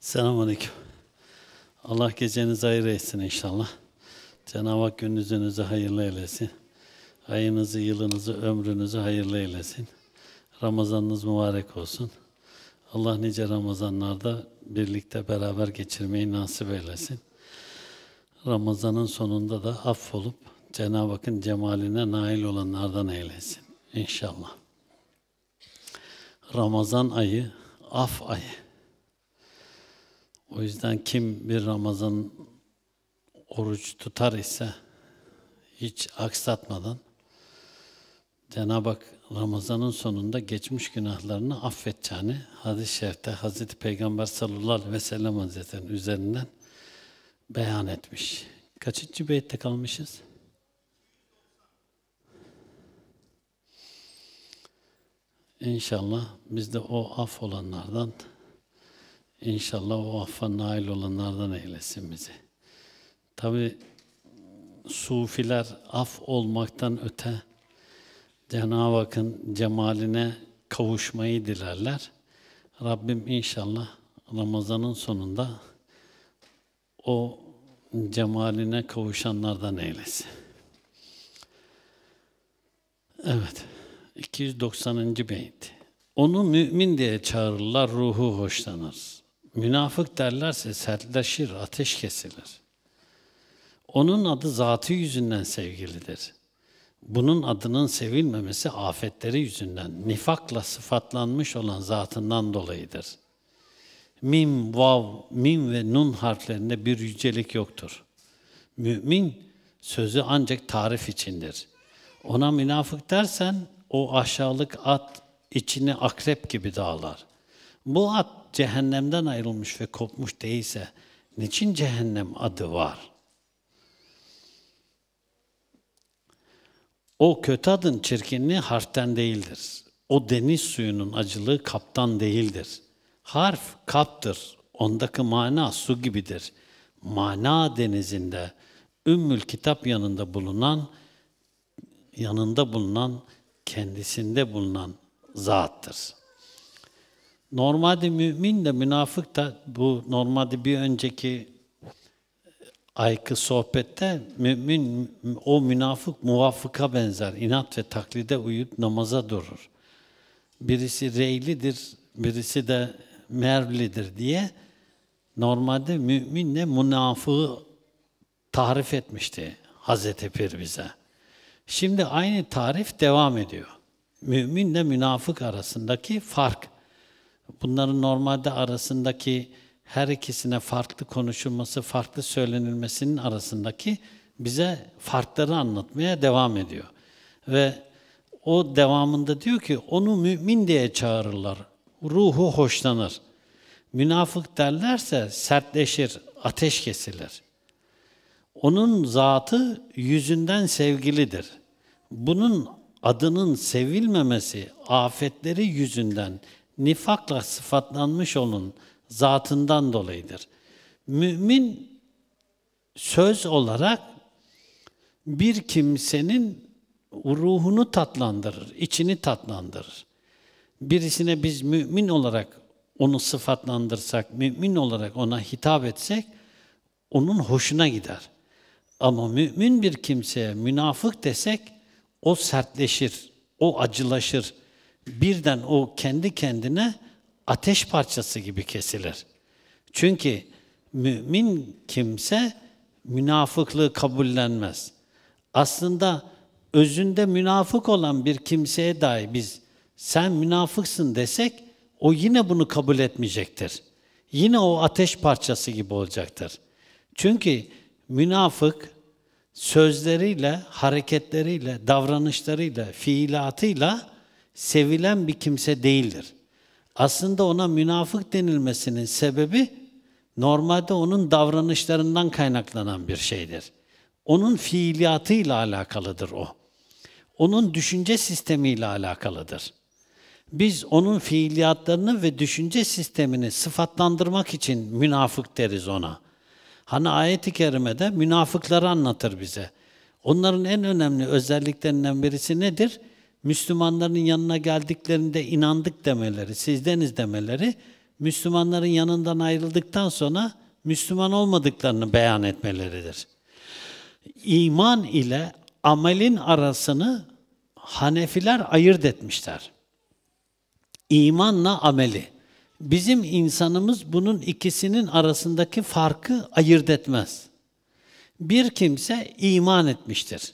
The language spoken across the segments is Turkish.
Selamun Aleyküm. Allah gecenizi hayır etsin inşallah. Cenab-ı Hak gününüzü hayırlı eylesin. Ayınızı, yılınızı, ömrünüzü hayırlı eylesin. Ramazanınız mübarek olsun. Allah nice Ramazanlarda birlikte beraber geçirmeyi nasip eylesin. Ramazanın sonunda da affolup Cenab-ı Hakk'ın cemaline nail olanlardan eylesin. İnşallah. Ramazan ayı af ayı. O yüzden kim bir Ramazan oruç tutar ise hiç aksatmadan Cenab-ı Hak Ramazan'ın sonunda geçmiş günahlarını affedeceğini hadis-i şerifte Hazreti Peygamber sallallahu aleyhi ve sellem hazretlerinin üzerinden beyan etmiş. Kaçıncı beytte kalmışız? İnşallah biz de o af olanlardan, inşallah o affa nail olanlardan eylesin bizi. Tabi sufiler af olmaktan öte Cenab-ı Hakk'ın cemaline kavuşmayı dilerler. Rabbim inşallah Ramazan'ın sonunda o cemaline kavuşanlardan eylesin. Evet. 290. beyt. Onu mümin diye çağırırlar, ruhu hoşlanır. Münafık derlerse sertleşir, ateş kesilir. Onun adı zatı yüzünden sevgilidir. Bunun adının sevilmemesi afetleri yüzünden, nifakla sıfatlanmış olan zatından dolayıdır. Mim, vav, mim ve nun harflerinde bir yücelik yoktur. Mümin sözü ancak tarif içindir. Ona münafık dersen o aşağılık at içine akrep gibi dağlar. Bu at cehennemden ayrılmış ve kopmuş değilse niçin cehennem adı var? O kötü adın çirkinliği harften değildir. O deniz suyunun acılığı kaptan değildir. Harf kaptır. Ondaki mana su gibidir. Mana denizinde Ümmül Kitap yanında bulunan yanında bulunan kendisinde bulunan zattır. Normalde mümin de münafık da bu normalde bir önceki e, aykı sohbette mümin o münafık muvafıka benzer. inat ve taklide uyup namaza durur. Birisi reylidir, birisi de mervlidir diye normalde müminle münafığı tarif etmişti Hazreti Pir bize. Şimdi aynı tarif devam ediyor. Müminle münafık arasındaki fark. Bunların normalde arasındaki her ikisine farklı konuşulması, farklı söylenilmesinin arasındaki bize farkları anlatmaya devam ediyor. Ve o devamında diyor ki onu mümin diye çağırırlar. Ruhu hoşlanır. Münafık derlerse sertleşir, ateş kesilir. Onun zatı yüzünden sevgilidir bunun adının sevilmemesi afetleri yüzünden nifakla sıfatlanmış olun zatından dolayıdır. Mümin söz olarak bir kimsenin ruhunu tatlandırır, içini tatlandırır. Birisine biz mümin olarak onu sıfatlandırsak, mümin olarak ona hitap etsek onun hoşuna gider. Ama mümin bir kimseye münafık desek o sertleşir, o acılaşır. Birden o kendi kendine ateş parçası gibi kesilir. Çünkü mümin kimse münafıklığı kabullenmez. Aslında özünde münafık olan bir kimseye dahi biz sen münafıksın desek o yine bunu kabul etmeyecektir. Yine o ateş parçası gibi olacaktır. Çünkü münafık sözleriyle, hareketleriyle, davranışlarıyla, fiilatıyla sevilen bir kimse değildir. Aslında ona münafık denilmesinin sebebi normalde onun davranışlarından kaynaklanan bir şeydir. Onun fiiliyatıyla alakalıdır o. Onun düşünce sistemiyle alakalıdır. Biz onun fiiliyatlarını ve düşünce sistemini sıfatlandırmak için münafık deriz ona.'' Hani ayet-i kerimede münafıkları anlatır bize. Onların en önemli özelliklerinden birisi nedir? Müslümanların yanına geldiklerinde inandık demeleri, sizdeniz demeleri, Müslümanların yanından ayrıldıktan sonra Müslüman olmadıklarını beyan etmeleridir. İman ile amelin arasını Hanefiler ayırt etmişler. İmanla ameli. Bizim insanımız bunun ikisinin arasındaki farkı ayırt etmez. Bir kimse iman etmiştir.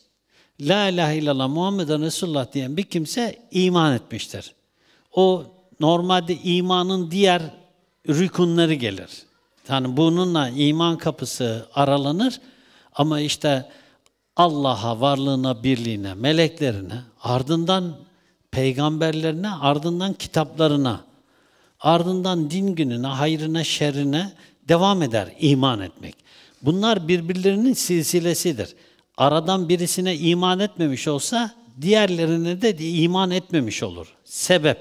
La ilahe illallah Muhammeden Resulullah diyen bir kimse iman etmiştir. O normalde imanın diğer rükunları gelir. Yani bununla iman kapısı aralanır ama işte Allah'a, varlığına, birliğine, meleklerine, ardından peygamberlerine, ardından kitaplarına Ardından din gününe, hayrına, şerrine devam eder iman etmek. Bunlar birbirlerinin silsilesidir. Aradan birisine iman etmemiş olsa diğerlerine de iman etmemiş olur. Sebep.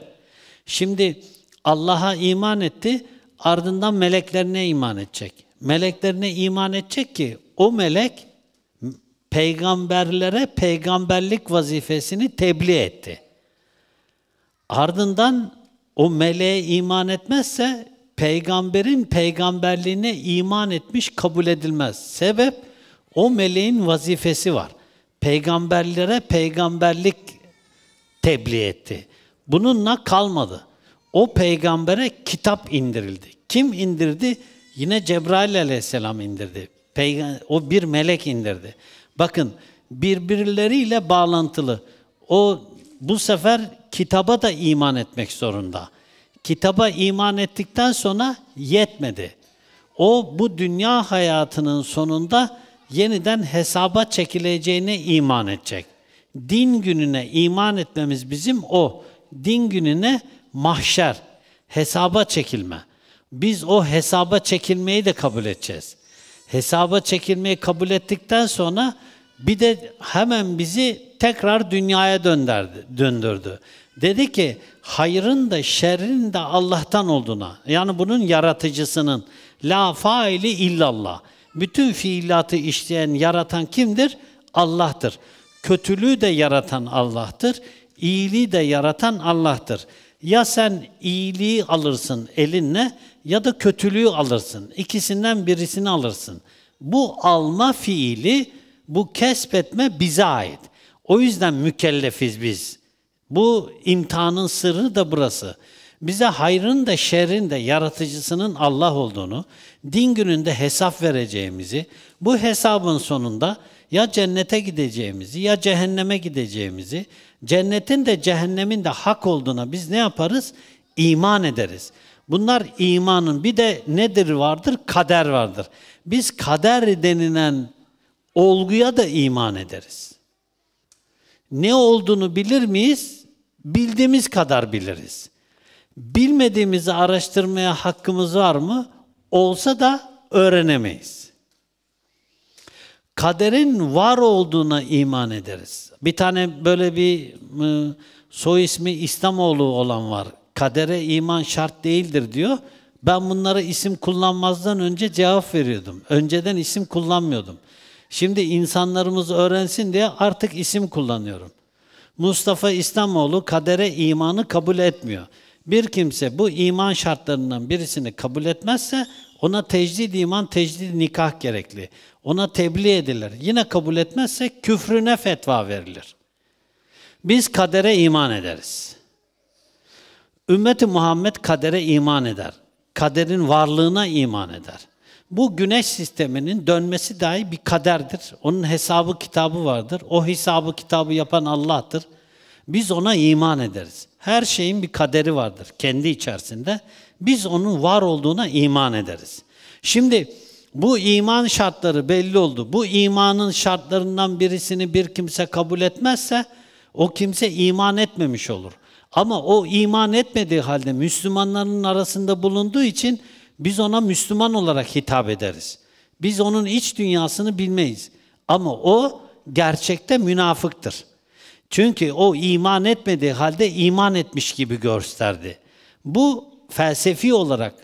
Şimdi Allah'a iman etti, ardından meleklerine iman edecek. Meleklerine iman edecek ki o melek peygamberlere peygamberlik vazifesini tebliğ etti. Ardından o meleğe iman etmezse peygamberin peygamberliğine iman etmiş kabul edilmez. Sebep o meleğin vazifesi var. Peygamberlere peygamberlik tebliğ etti. Bununla kalmadı. O peygambere kitap indirildi. Kim indirdi? Yine Cebrail aleyhisselam indirdi. o bir melek indirdi. Bakın birbirleriyle bağlantılı. O bu sefer kitaba da iman etmek zorunda. Kitaba iman ettikten sonra yetmedi. O bu dünya hayatının sonunda yeniden hesaba çekileceğine iman edecek. Din gününe iman etmemiz bizim o. Din gününe mahşer, hesaba çekilme. Biz o hesaba çekilmeyi de kabul edeceğiz. Hesaba çekilmeyi kabul ettikten sonra bir de hemen bizi tekrar dünyaya dönderdi, döndürdü. Dedi ki hayrın da şerrin de Allah'tan olduğuna. Yani bunun yaratıcısının. La faili illallah. Bütün fiilatı işleyen, yaratan kimdir? Allah'tır. Kötülüğü de yaratan Allah'tır. İyiliği de yaratan Allah'tır. Ya sen iyiliği alırsın elinle ya da kötülüğü alırsın. İkisinden birisini alırsın. Bu alma fiili, bu kesbetme bize ait. O yüzden mükellefiz biz. Bu imtihanın sırrı da burası. Bize hayrın da şerrin de yaratıcısının Allah olduğunu, din gününde hesap vereceğimizi, bu hesabın sonunda ya cennete gideceğimizi ya cehenneme gideceğimizi, cennetin de cehennemin de hak olduğuna biz ne yaparız? İman ederiz. Bunlar imanın bir de nedir vardır? Kader vardır. Biz kader denilen olguya da iman ederiz. Ne olduğunu bilir miyiz? Bildiğimiz kadar biliriz. Bilmediğimizi araştırmaya hakkımız var mı? Olsa da öğrenemeyiz. Kaderin var olduğuna iman ederiz. Bir tane böyle bir ıı, soy ismi İslamoğlu olan var. Kadere iman şart değildir diyor. Ben bunlara isim kullanmazdan önce cevap veriyordum. Önceden isim kullanmıyordum. Şimdi insanlarımız öğrensin diye artık isim kullanıyorum. Mustafa İslamoğlu kadere imanı kabul etmiyor. Bir kimse bu iman şartlarından birisini kabul etmezse ona tecdid iman, tecdid nikah gerekli. Ona tebliğ edilir. Yine kabul etmezse küfrüne fetva verilir. Biz kadere iman ederiz. Ümmeti Muhammed kadere iman eder. Kaderin varlığına iman eder. Bu güneş sisteminin dönmesi dahi bir kaderdir. Onun hesabı kitabı vardır. O hesabı kitabı yapan Allah'tır. Biz ona iman ederiz. Her şeyin bir kaderi vardır kendi içerisinde. Biz onun var olduğuna iman ederiz. Şimdi bu iman şartları belli oldu. Bu imanın şartlarından birisini bir kimse kabul etmezse o kimse iman etmemiş olur. Ama o iman etmediği halde Müslümanların arasında bulunduğu için biz ona Müslüman olarak hitap ederiz. Biz onun iç dünyasını bilmeyiz. Ama o gerçekte münafıktır. Çünkü o iman etmediği halde iman etmiş gibi gösterdi. Bu felsefi olarak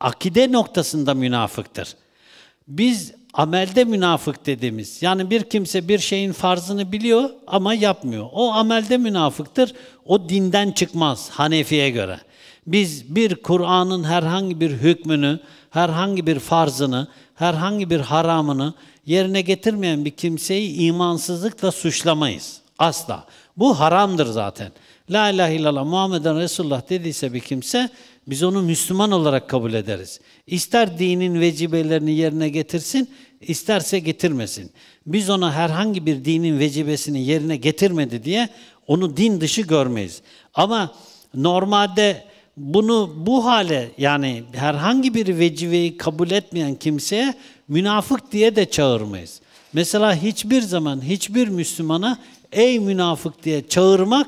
akide noktasında münafıktır. Biz amelde münafık dediğimiz, yani bir kimse bir şeyin farzını biliyor ama yapmıyor. O amelde münafıktır, o dinden çıkmaz Hanefi'ye göre. Biz bir Kur'an'ın herhangi bir hükmünü, herhangi bir farzını, herhangi bir haramını yerine getirmeyen bir kimseyi imansızlıkla suçlamayız. Asla. Bu haramdır zaten. La ilahe illallah Muhammeden Resulullah dediyse bir kimse biz onu Müslüman olarak kabul ederiz. İster dinin vecibelerini yerine getirsin, isterse getirmesin. Biz ona herhangi bir dinin vecibesini yerine getirmedi diye onu din dışı görmeyiz. Ama normalde bunu bu hale yani herhangi bir veciveyi kabul etmeyen kimseye münafık diye de çağırmayız. Mesela hiçbir zaman hiçbir Müslümana ey münafık diye çağırmak,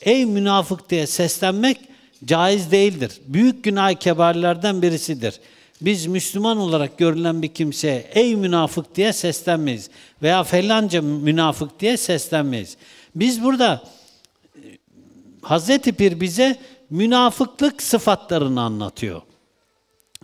ey münafık diye seslenmek caiz değildir. Büyük günah kebarlardan birisidir. Biz Müslüman olarak görülen bir kimseye ey münafık diye seslenmeyiz veya felanca münafık diye seslenmeyiz. Biz burada e, Hazreti Pir bize münafıklık sıfatlarını anlatıyor.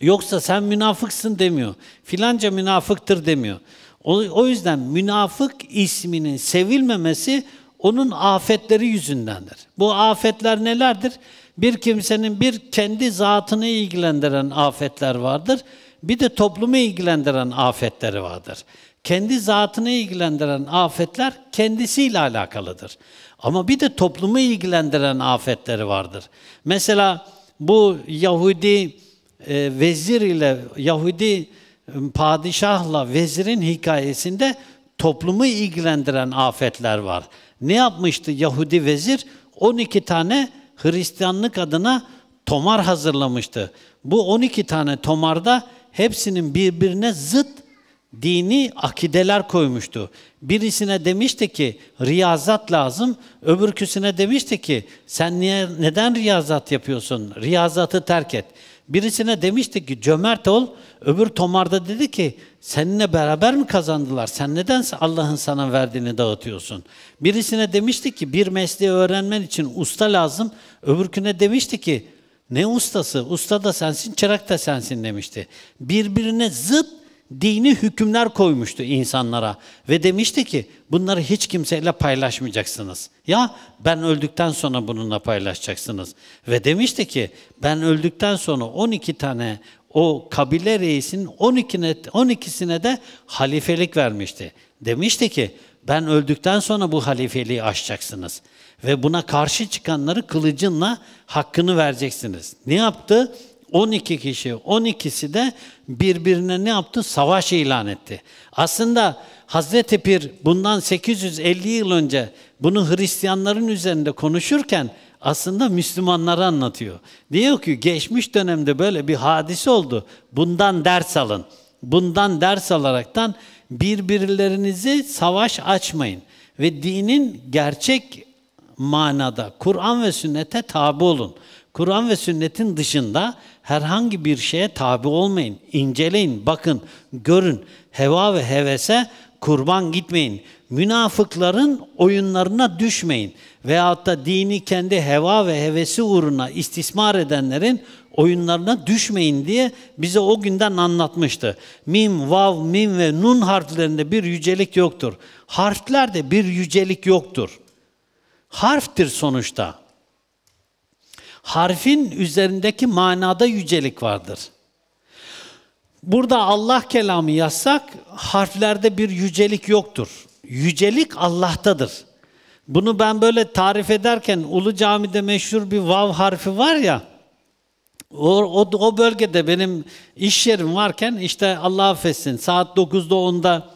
Yoksa sen münafıksın demiyor. Filanca münafıktır demiyor. O, o yüzden münafık isminin sevilmemesi onun afetleri yüzündendir. Bu afetler nelerdir? Bir kimsenin bir kendi zatını ilgilendiren afetler vardır. Bir de toplumu ilgilendiren afetleri vardır. Kendi zatını ilgilendiren afetler kendisiyle alakalıdır. Ama bir de toplumu ilgilendiren afetleri vardır. Mesela bu Yahudi e, vezir ile Yahudi e, padişahla vezirin hikayesinde toplumu ilgilendiren afetler var. Ne yapmıştı Yahudi vezir? 12 tane Hristiyanlık adına tomar hazırlamıştı. Bu 12 tane tomarda hepsinin birbirine zıt dini akideler koymuştu. Birisine demişti ki riyazat lazım, öbürküsüne demişti ki sen niye, neden riyazat yapıyorsun, riyazatı terk et. Birisine demişti ki cömert ol, öbür tomarda dedi ki seninle beraber mi kazandılar, sen neden Allah'ın sana verdiğini dağıtıyorsun. Birisine demişti ki bir mesleği öğrenmen için usta lazım, öbürküne demişti ki ne ustası, usta da sensin, çırak da sensin demişti. Birbirine zıt dini hükümler koymuştu insanlara ve demişti ki bunları hiç kimseyle paylaşmayacaksınız. Ya ben öldükten sonra bununla paylaşacaksınız. Ve demişti ki ben öldükten sonra 12 tane o kabile reisinin 12'sine 12 de halifelik vermişti. Demişti ki ben öldükten sonra bu halifeliği aşacaksınız ve buna karşı çıkanları kılıcınla hakkını vereceksiniz. Ne yaptı? 12 kişi, 12'si de birbirine ne yaptı? Savaş ilan etti. Aslında Hazreti Pir bundan 850 yıl önce bunu Hristiyanların üzerinde konuşurken aslında Müslümanlara anlatıyor. Diyor ki geçmiş dönemde böyle bir hadise oldu. Bundan ders alın. Bundan ders alaraktan birbirlerinizi savaş açmayın. Ve dinin gerçek manada Kur'an ve sünnete tabi olun. Kur'an ve sünnetin dışında herhangi bir şeye tabi olmayın. İnceleyin, bakın, görün. Heva ve hevese kurban gitmeyin. Münafıkların oyunlarına düşmeyin. Veyahut da dini kendi heva ve hevesi uğruna istismar edenlerin oyunlarına düşmeyin diye bize o günden anlatmıştı. Mim, vav, mim ve nun harflerinde bir yücelik yoktur. Harflerde bir yücelik yoktur. Harftir sonuçta harfin üzerindeki manada yücelik vardır. Burada Allah kelamı yazsak harflerde bir yücelik yoktur. Yücelik Allah'tadır. Bunu ben böyle tarif ederken Ulu Cami'de meşhur bir vav harfi var ya, o, o, o bölgede benim iş yerim varken işte Allah affetsin saat 9'da 10'da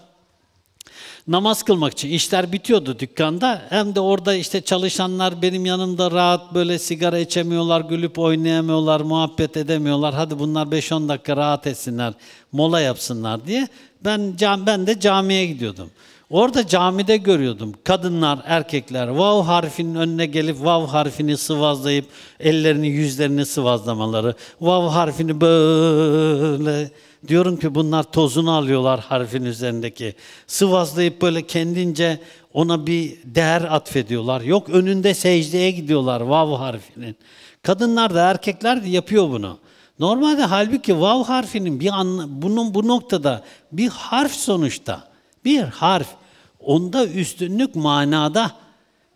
namaz kılmak için. işler bitiyordu dükkanda. Hem de orada işte çalışanlar benim yanımda rahat böyle sigara içemiyorlar, gülüp oynayamıyorlar, muhabbet edemiyorlar. Hadi bunlar 5-10 dakika rahat etsinler, mola yapsınlar diye. Ben, ben de camiye gidiyordum. Orada camide görüyordum. Kadınlar, erkekler vav harfinin önüne gelip vav harfini sıvazlayıp ellerini yüzlerini sıvazlamaları. Vav harfini böyle Diyorum ki bunlar tozunu alıyorlar harfin üzerindeki. Sıvazlayıp böyle kendince ona bir değer atfediyorlar. Yok önünde secdeye gidiyorlar vav harfinin. Kadınlar da erkekler de yapıyor bunu. Normalde halbuki vav harfinin bir an bunun bu noktada bir harf sonuçta. Bir harf. Onda üstünlük manada.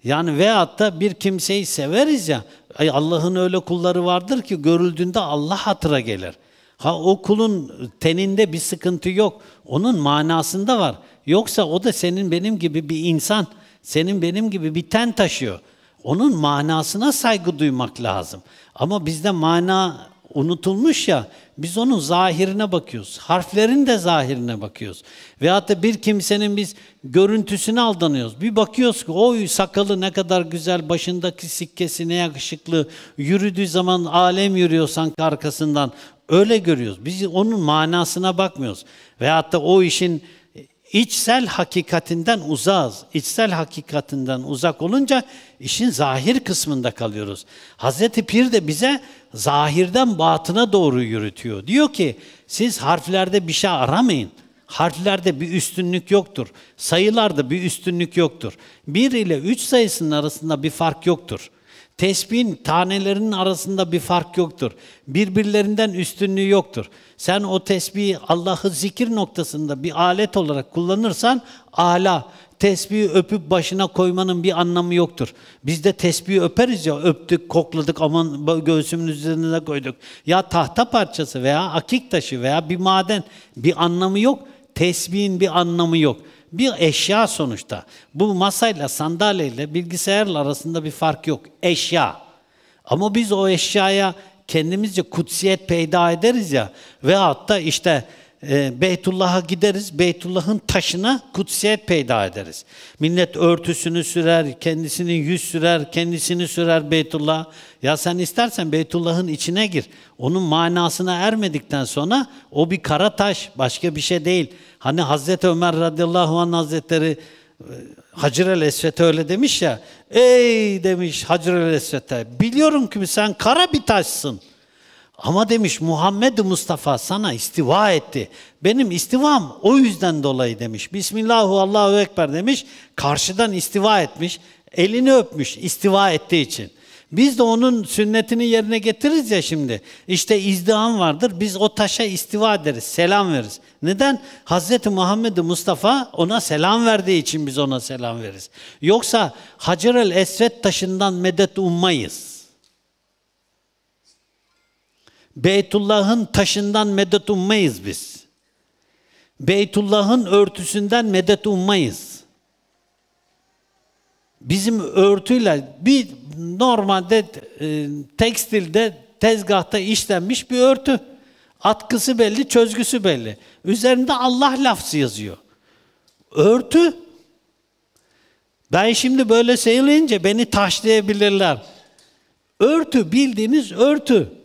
Yani veyahut da bir kimseyi severiz ya. Allah'ın öyle kulları vardır ki görüldüğünde Allah hatıra gelir. Ha o kulun teninde bir sıkıntı yok. Onun manasında var. Yoksa o da senin benim gibi bir insan, senin benim gibi bir ten taşıyor. Onun manasına saygı duymak lazım. Ama bizde mana unutulmuş ya, biz onun zahirine bakıyoruz. Harflerin de zahirine bakıyoruz. Veyahut da bir kimsenin biz görüntüsüne aldanıyoruz. Bir bakıyoruz ki oy sakalı ne kadar güzel, başındaki sikkesi ne yakışıklı, yürüdüğü zaman alem yürüyor sanki arkasından. Öyle görüyoruz. Biz onun manasına bakmıyoruz. Veyahut da o işin içsel hakikatinden uzağız. İçsel hakikatinden uzak olunca işin zahir kısmında kalıyoruz. Hazreti Pir de bize zahirden batına doğru yürütüyor. Diyor ki siz harflerde bir şey aramayın. Harflerde bir üstünlük yoktur. Sayılarda bir üstünlük yoktur. Bir ile üç sayısının arasında bir fark yoktur. Tesbihin tanelerinin arasında bir fark yoktur. Birbirlerinden üstünlüğü yoktur. Sen o tesbihi Allah'ı zikir noktasında bir alet olarak kullanırsan ala tesbihi öpüp başına koymanın bir anlamı yoktur. Biz de tesbihi öperiz ya, öptük, kokladık, aman göğsümün üzerine koyduk. Ya tahta parçası veya akik taşı veya bir maden bir anlamı yok. Tesbihin bir anlamı yok bir eşya sonuçta. Bu masayla, sandalyeyle, bilgisayarla arasında bir fark yok. Eşya. Ama biz o eşyaya kendimizce kutsiyet peyda ederiz ya ve hatta işte ee, Beytullah'a gideriz. Beytullah'ın taşına kutsiyet peyda ederiz. Millet örtüsünü sürer, kendisini yüz sürer, kendisini sürer Beytullah. Ya sen istersen Beytullah'ın içine gir. Onun manasına ermedikten sonra o bir kara taş, başka bir şey değil. Hani Hazreti Ömer radıyallahu anh hazretleri e, Hacer el Esvet'e öyle demiş ya. Ey demiş Hacer el Esvet'e biliyorum ki sen kara bir taşsın. Ama demiş Muhammed Mustafa sana istiva etti. Benim istivam o yüzden dolayı demiş. Bismillahu Allahu Ekber demiş. Karşıdan istiva etmiş. Elini öpmüş istiva ettiği için. Biz de onun sünnetini yerine getiririz ya şimdi. İşte izdiham vardır. Biz o taşa istiva deriz, selam veririz. Neden? Hz. Muhammed Mustafa ona selam verdiği için biz ona selam veririz. Yoksa Hacer el Esved taşından medet ummayız. Beytullah'ın taşından medet ummayız biz. Beytullah'ın örtüsünden medet ummayız. Bizim örtüyle bir normalde e, tekstilde tezgahta işlenmiş bir örtü. Atkısı belli, çözgüsü belli. Üzerinde Allah lafzı yazıyor. Örtü. Ben şimdi böyle söyleyince beni taşlayabilirler. Örtü bildiğiniz örtü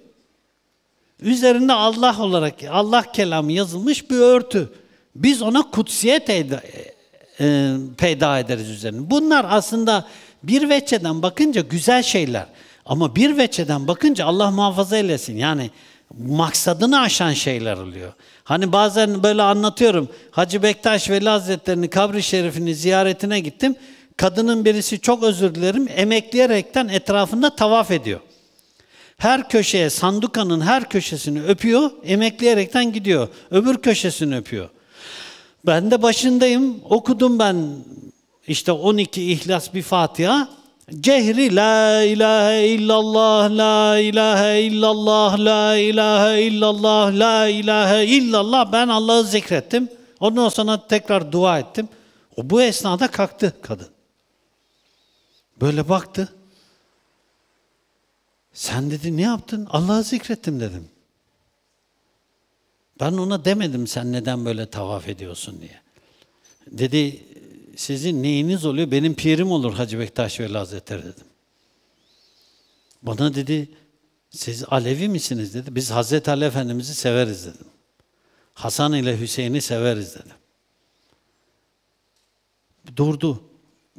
üzerinde Allah olarak Allah kelamı yazılmış bir örtü. Biz ona kutsiyet e, e, peyda ederiz üzerine. Bunlar aslında bir veçeden bakınca güzel şeyler. Ama bir veçeden bakınca Allah muhafaza eylesin. Yani maksadını aşan şeyler oluyor. Hani bazen böyle anlatıyorum. Hacı Bektaş Veli Hazretleri'nin kabri şerifini ziyaretine gittim. Kadının birisi çok özür dilerim emekleyerekten etrafında tavaf ediyor her köşeye, sandukanın her köşesini öpüyor, emekleyerekten gidiyor. Öbür köşesini öpüyor. Ben de başındayım, okudum ben işte 12 İhlas bir Fatiha. Cehri la ilahe illallah, la ilahe illallah, la ilahe illallah, la ilahe illallah. Ben Allah'ı zikrettim. Ondan sonra tekrar dua ettim. O bu esnada kalktı kadın. Böyle baktı. Sen dedi ne yaptın? Allah'ı zikrettim dedim. Ben ona demedim sen neden böyle tavaf ediyorsun diye. Dedi sizin neyiniz oluyor? Benim pirim olur Hacı Bektaş Veli Hazretleri dedim. Bana dedi siz Alevi misiniz dedi. Biz Hazreti Ali Efendimiz'i severiz dedim. Hasan ile Hüseyin'i severiz dedim. Durdu.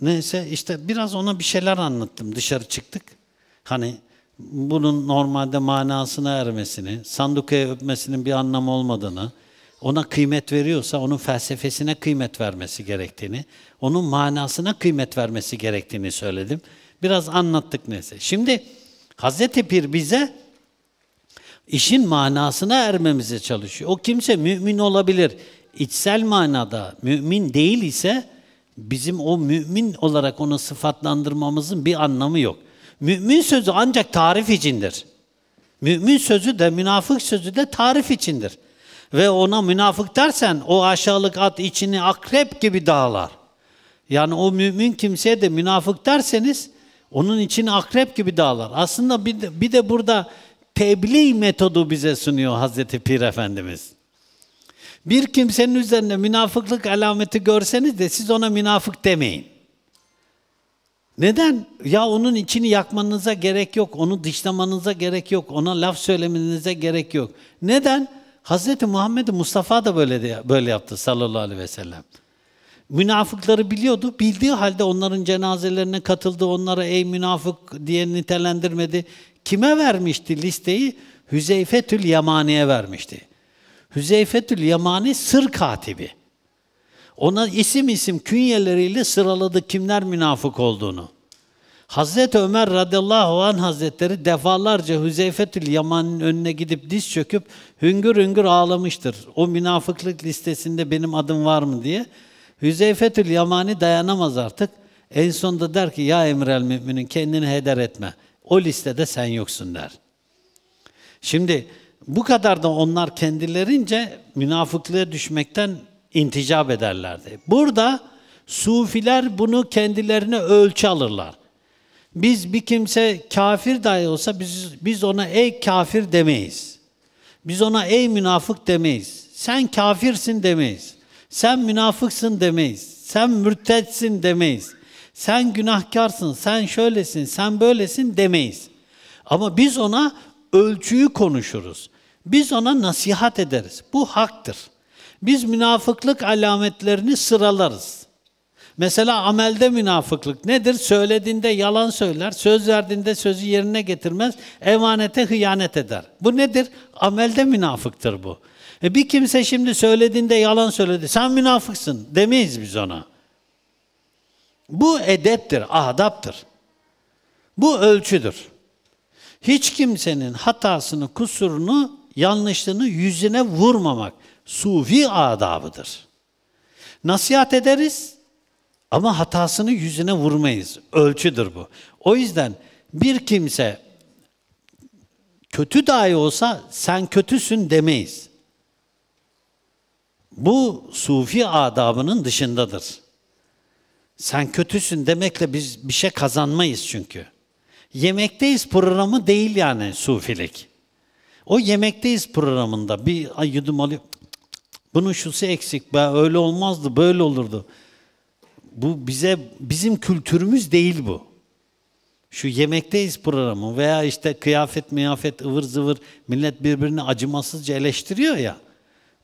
Neyse işte biraz ona bir şeyler anlattım. Dışarı çıktık. Hani bunun normalde manasına ermesini, sandukaya öpmesinin bir anlamı olmadığını, ona kıymet veriyorsa onun felsefesine kıymet vermesi gerektiğini, onun manasına kıymet vermesi gerektiğini söyledim. Biraz anlattık neyse. Şimdi Hazreti Pir bize işin manasına ermemize çalışıyor. O kimse mümin olabilir. İçsel manada mümin değil ise bizim o mümin olarak onu sıfatlandırmamızın bir anlamı yok.'' Mümin sözü ancak tarif içindir. Mümin sözü de münafık sözü de tarif içindir. Ve ona münafık dersen o aşağılık at içini akrep gibi dağlar. Yani o mümin kimseye de münafık derseniz onun içini akrep gibi dağlar. Aslında bir de, bir de burada tebliğ metodu bize sunuyor Hazreti Pir Efendimiz. Bir kimsenin üzerinde münafıklık alameti görseniz de siz ona münafık demeyin. Neden? Ya onun içini yakmanıza gerek yok, onu dışlamanıza gerek yok, ona laf söylemenize gerek yok. Neden? Hz. Muhammed Mustafa da böyle de, böyle yaptı sallallahu aleyhi ve sellem. Münafıkları biliyordu. Bildiği halde onların cenazelerine katıldı. Onlara ey münafık diye nitelendirmedi. Kime vermişti listeyi? Hüzeyfetül Yamani'ye vermişti. Hüzeyfetül Yamani sır katibi. Ona isim isim künyeleriyle sıraladı kimler münafık olduğunu. Hazreti Ömer radıyallahu anh hazretleri defalarca Hüzeyfetül Yaman'ın önüne gidip diz çöküp hüngür hüngür ağlamıştır. O münafıklık listesinde benim adım var mı diye. Hüzeyfetül Yamani dayanamaz artık. En sonunda der ki ya Emrel Mümin'in kendini heder etme. O listede sen yoksun der. Şimdi bu kadar da onlar kendilerince münafıklığa düşmekten inticap ederlerdi. Burada sufiler bunu kendilerine ölçü alırlar. Biz bir kimse kafir dahi olsa biz, biz ona ey kafir demeyiz. Biz ona ey münafık demeyiz. Sen kafirsin demeyiz. Sen münafıksın demeyiz. Sen mürtetsin demeyiz. Sen günahkarsın, sen şöylesin, sen böylesin demeyiz. Ama biz ona ölçüyü konuşuruz. Biz ona nasihat ederiz. Bu haktır biz münafıklık alametlerini sıralarız. Mesela amelde münafıklık nedir? Söylediğinde yalan söyler, söz verdiğinde sözü yerine getirmez, emanete hıyanet eder. Bu nedir? Amelde münafıktır bu. E bir kimse şimdi söylediğinde yalan söyledi, sen münafıksın demeyiz biz ona. Bu edeptir, adaptır. Bu ölçüdür. Hiç kimsenin hatasını, kusurunu, yanlışlığını yüzüne vurmamak. Sufi adabıdır. Nasihat ederiz ama hatasını yüzüne vurmayız. Ölçüdür bu. O yüzden bir kimse kötü dahi olsa sen kötüsün demeyiz. Bu sufi adabının dışındadır. Sen kötüsün demekle biz bir şey kazanmayız çünkü. Yemekteyiz programı değil yani sufilik. O yemekteyiz programında bir yudum alıyor. Bunun şusu eksik be öyle olmazdı böyle olurdu. Bu bize bizim kültürümüz değil bu. Şu yemekteyiz programı veya işte kıyafet miyafet ıvır zıvır millet birbirini acımasızca eleştiriyor ya.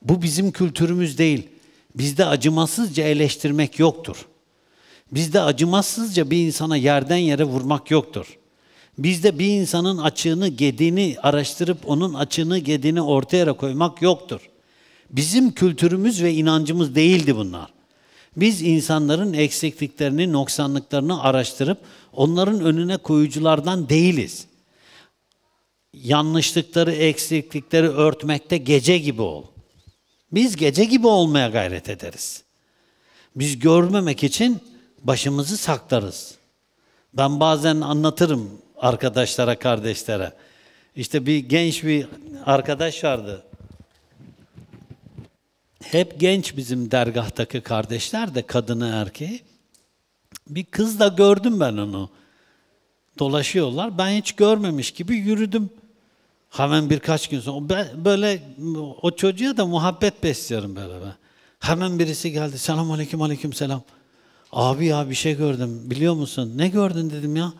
Bu bizim kültürümüz değil. Bizde acımasızca eleştirmek yoktur. Bizde acımasızca bir insana yerden yere vurmak yoktur. Bizde bir insanın açığını, gediğini araştırıp onun açığını, gediğini ortaya koymak yoktur. Bizim kültürümüz ve inancımız değildi bunlar. Biz insanların eksikliklerini, noksanlıklarını araştırıp onların önüne koyuculardan değiliz. Yanlışlıkları, eksiklikleri örtmekte gece gibi ol. Biz gece gibi olmaya gayret ederiz. Biz görmemek için başımızı saklarız. Ben bazen anlatırım arkadaşlara, kardeşlere. İşte bir genç bir arkadaş vardı hep genç bizim dergahtaki kardeşler de kadını erkeği. Bir kız da gördüm ben onu. Dolaşıyorlar. Ben hiç görmemiş gibi yürüdüm. Hemen birkaç gün sonra böyle o çocuğa da muhabbet besliyorum böyle ben. Hemen birisi geldi. Selamun aleyküm aleyküm selam. Abi ya bir şey gördüm. Biliyor musun? Ne gördün dedim ya.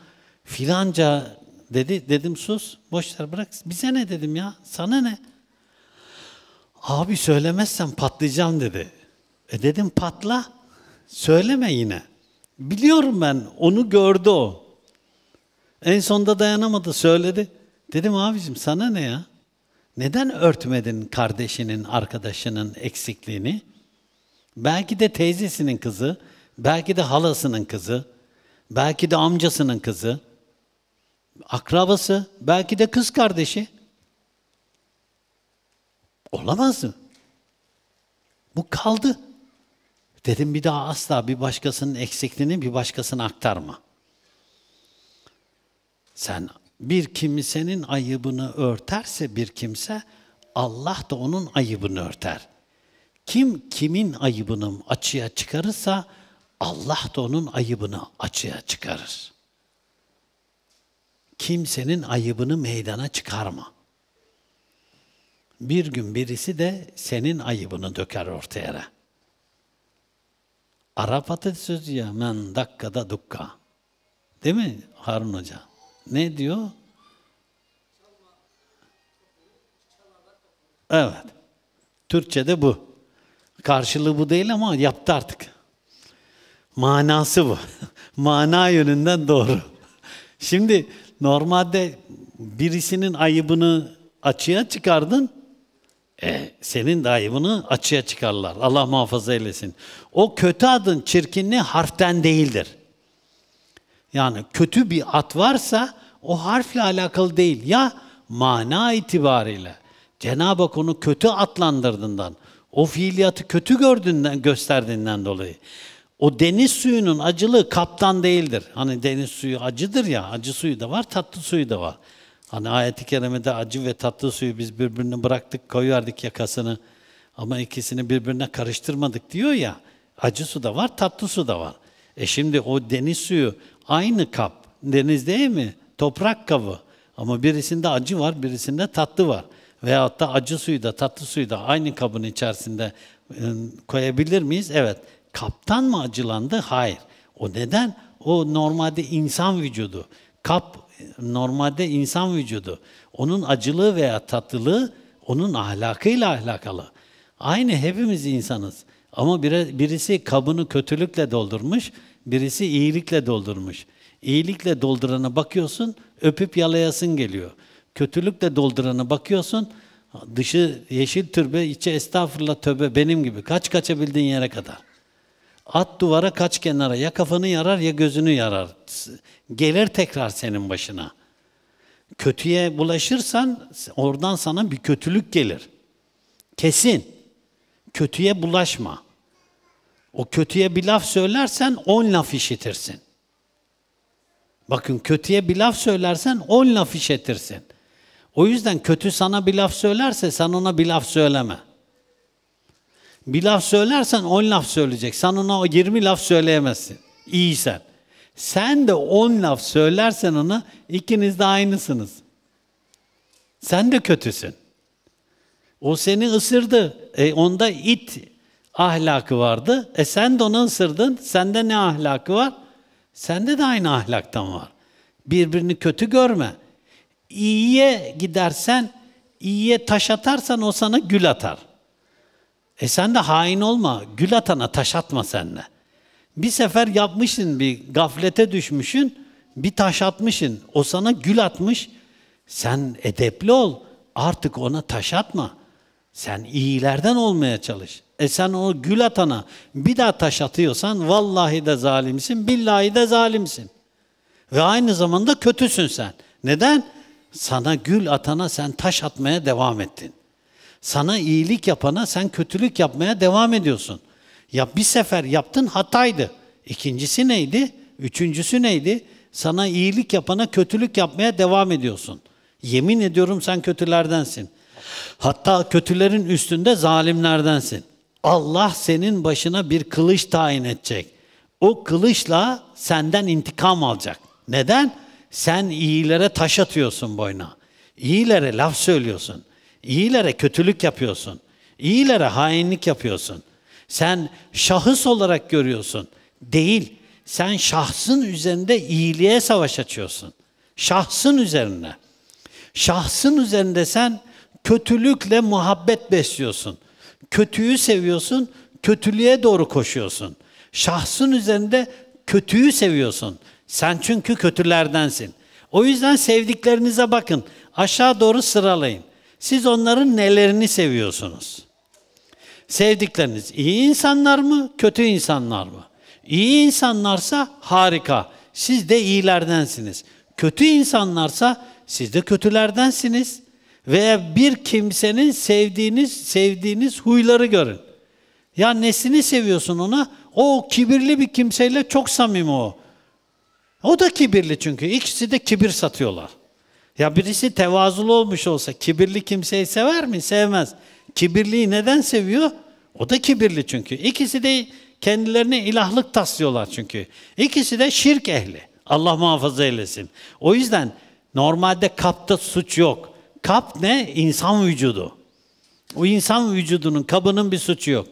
Filanca dedi. Dedim sus. boşlar bırak. Bize ne dedim ya. Sana ne? Abi söylemezsen patlayacağım dedi. E dedim patla. Söyleme yine. Biliyorum ben. Onu gördü o. En sonda dayanamadı söyledi. Dedim abicim sana ne ya? Neden örtmedin kardeşinin, arkadaşının eksikliğini? Belki de teyzesinin kızı, belki de halasının kızı, belki de amcasının kızı, akrabası, belki de kız kardeşi. Olamaz mı? Bu kaldı. Dedim bir daha asla bir başkasının eksikliğini bir başkasına aktarma. Sen bir kimsenin ayıbını örterse bir kimse Allah da onun ayıbını örter. Kim kimin ayıbını açığa çıkarırsa Allah da onun ayıbını açığa çıkarır. Kimsenin ayıbını meydana çıkarma. Bir gün birisi de senin ayıbını döker ortaya. Arap atasözü ya men dakkada dukka. Değil mi Harun Hoca? Ne diyor? Evet. Türkçe'de bu. Karşılığı bu değil ama yaptı artık. Manası bu. Mana yönünden doğru. Şimdi normalde birisinin ayıbını açığa çıkardın, e, senin bunu açığa çıkarlar. Allah muhafaza eylesin. O kötü adın çirkinliği harften değildir. Yani kötü bir at varsa o harfle alakalı değil. Ya mana itibariyle Cenab-ı Hak onu kötü atlandırdığından, o fiiliyatı kötü gördüğünden, gösterdiğinden dolayı. O deniz suyunun acılığı kaptan değildir. Hani deniz suyu acıdır ya, acı suyu da var, tatlı suyu da var. Hani ayet-i kerimede acı ve tatlı suyu biz birbirini bıraktık, koyardık yakasını. Ama ikisini birbirine karıştırmadık diyor ya. Acı su da var, tatlı su da var. E şimdi o deniz suyu aynı kap. Deniz değil mi? Toprak kabı. Ama birisinde acı var, birisinde tatlı var. Veyahut da acı suyu da tatlı suyu da aynı kabın içerisinde e, koyabilir miyiz? Evet. Kaptan mı acılandı? Hayır. O neden? O normalde insan vücudu. Kap normalde insan vücudu. Onun acılığı veya tatlılığı onun ahlakıyla ahlakalı. Aynı hepimiz insanız. Ama birisi kabını kötülükle doldurmuş, birisi iyilikle doldurmuş. İyilikle doldurana bakıyorsun, öpüp yalayasın geliyor. Kötülükle doldurana bakıyorsun, dışı yeşil türbe, içi estağfurullah töbe benim gibi. Kaç kaçabildiğin yere kadar. At duvara kaç kenara. Ya kafanı yarar ya gözünü yarar. Gelir tekrar senin başına. Kötüye bulaşırsan oradan sana bir kötülük gelir. Kesin. Kötüye bulaşma. O kötüye bir laf söylersen on laf işitirsin. Bakın kötüye bir laf söylersen on laf işitirsin. O yüzden kötü sana bir laf söylerse sen ona bir laf söyleme. Bir laf söylersen on laf söyleyecek. Sen ona yirmi laf söyleyemezsin. İyiysen. Sen de on laf söylersen ona ikiniz de aynısınız. Sen de kötüsün. O seni ısırdı. E onda it ahlakı vardı. E sen de onu ısırdın. Sende ne ahlakı var? Sende de aynı ahlaktan var. Birbirini kötü görme. İyiye gidersen, iyiye taş atarsan o sana gül atar. E sen de hain olma. Gül atana taş atma senle. Bir sefer yapmışsın bir gaflete düşmüşsün, bir taş atmışsın. O sana gül atmış. Sen edepli ol. Artık ona taş atma. Sen iyilerden olmaya çalış. E sen o gül atana bir daha taş atıyorsan vallahi de zalimsin, billahi de zalimsin. Ve aynı zamanda kötüsün sen. Neden? Sana gül atana sen taş atmaya devam ettin. Sana iyilik yapana sen kötülük yapmaya devam ediyorsun. Ya bir sefer yaptın hataydı. İkincisi neydi? Üçüncüsü neydi? Sana iyilik yapana kötülük yapmaya devam ediyorsun. Yemin ediyorum sen kötülerdensin. Hatta kötülerin üstünde zalimlerdensin. Allah senin başına bir kılıç tayin edecek. O kılıçla senden intikam alacak. Neden? Sen iyilere taş atıyorsun boyna. İyilere laf söylüyorsun. İyilere kötülük yapıyorsun. İyilere hainlik yapıyorsun. Sen şahıs olarak görüyorsun. Değil. Sen şahsın üzerinde iyiliğe savaş açıyorsun. Şahsın üzerine. Şahsın üzerinde sen kötülükle muhabbet besliyorsun. Kötüyü seviyorsun, kötülüğe doğru koşuyorsun. Şahsın üzerinde kötüyü seviyorsun. Sen çünkü kötülerdensin. O yüzden sevdiklerinize bakın. Aşağı doğru sıralayın. Siz onların nelerini seviyorsunuz? Sevdikleriniz iyi insanlar mı, kötü insanlar mı? İyi insanlarsa harika. Siz de iyilerdensiniz. Kötü insanlarsa siz de kötülerdensiniz. Veya bir kimsenin sevdiğiniz sevdiğiniz huyları görün. Ya nesini seviyorsun ona? O kibirli bir kimseyle çok samimi o. O da kibirli çünkü. İkisi de kibir satıyorlar. Ya birisi tevazulu olmuş olsa kibirli kimseyi sever mi? Sevmez. Kibirliği neden seviyor? O da kibirli çünkü. İkisi de kendilerine ilahlık taslıyorlar çünkü. İkisi de şirk ehli. Allah muhafaza eylesin. O yüzden normalde kapta suç yok. Kap ne? İnsan vücudu. O insan vücudunun, kabının bir suçu yok.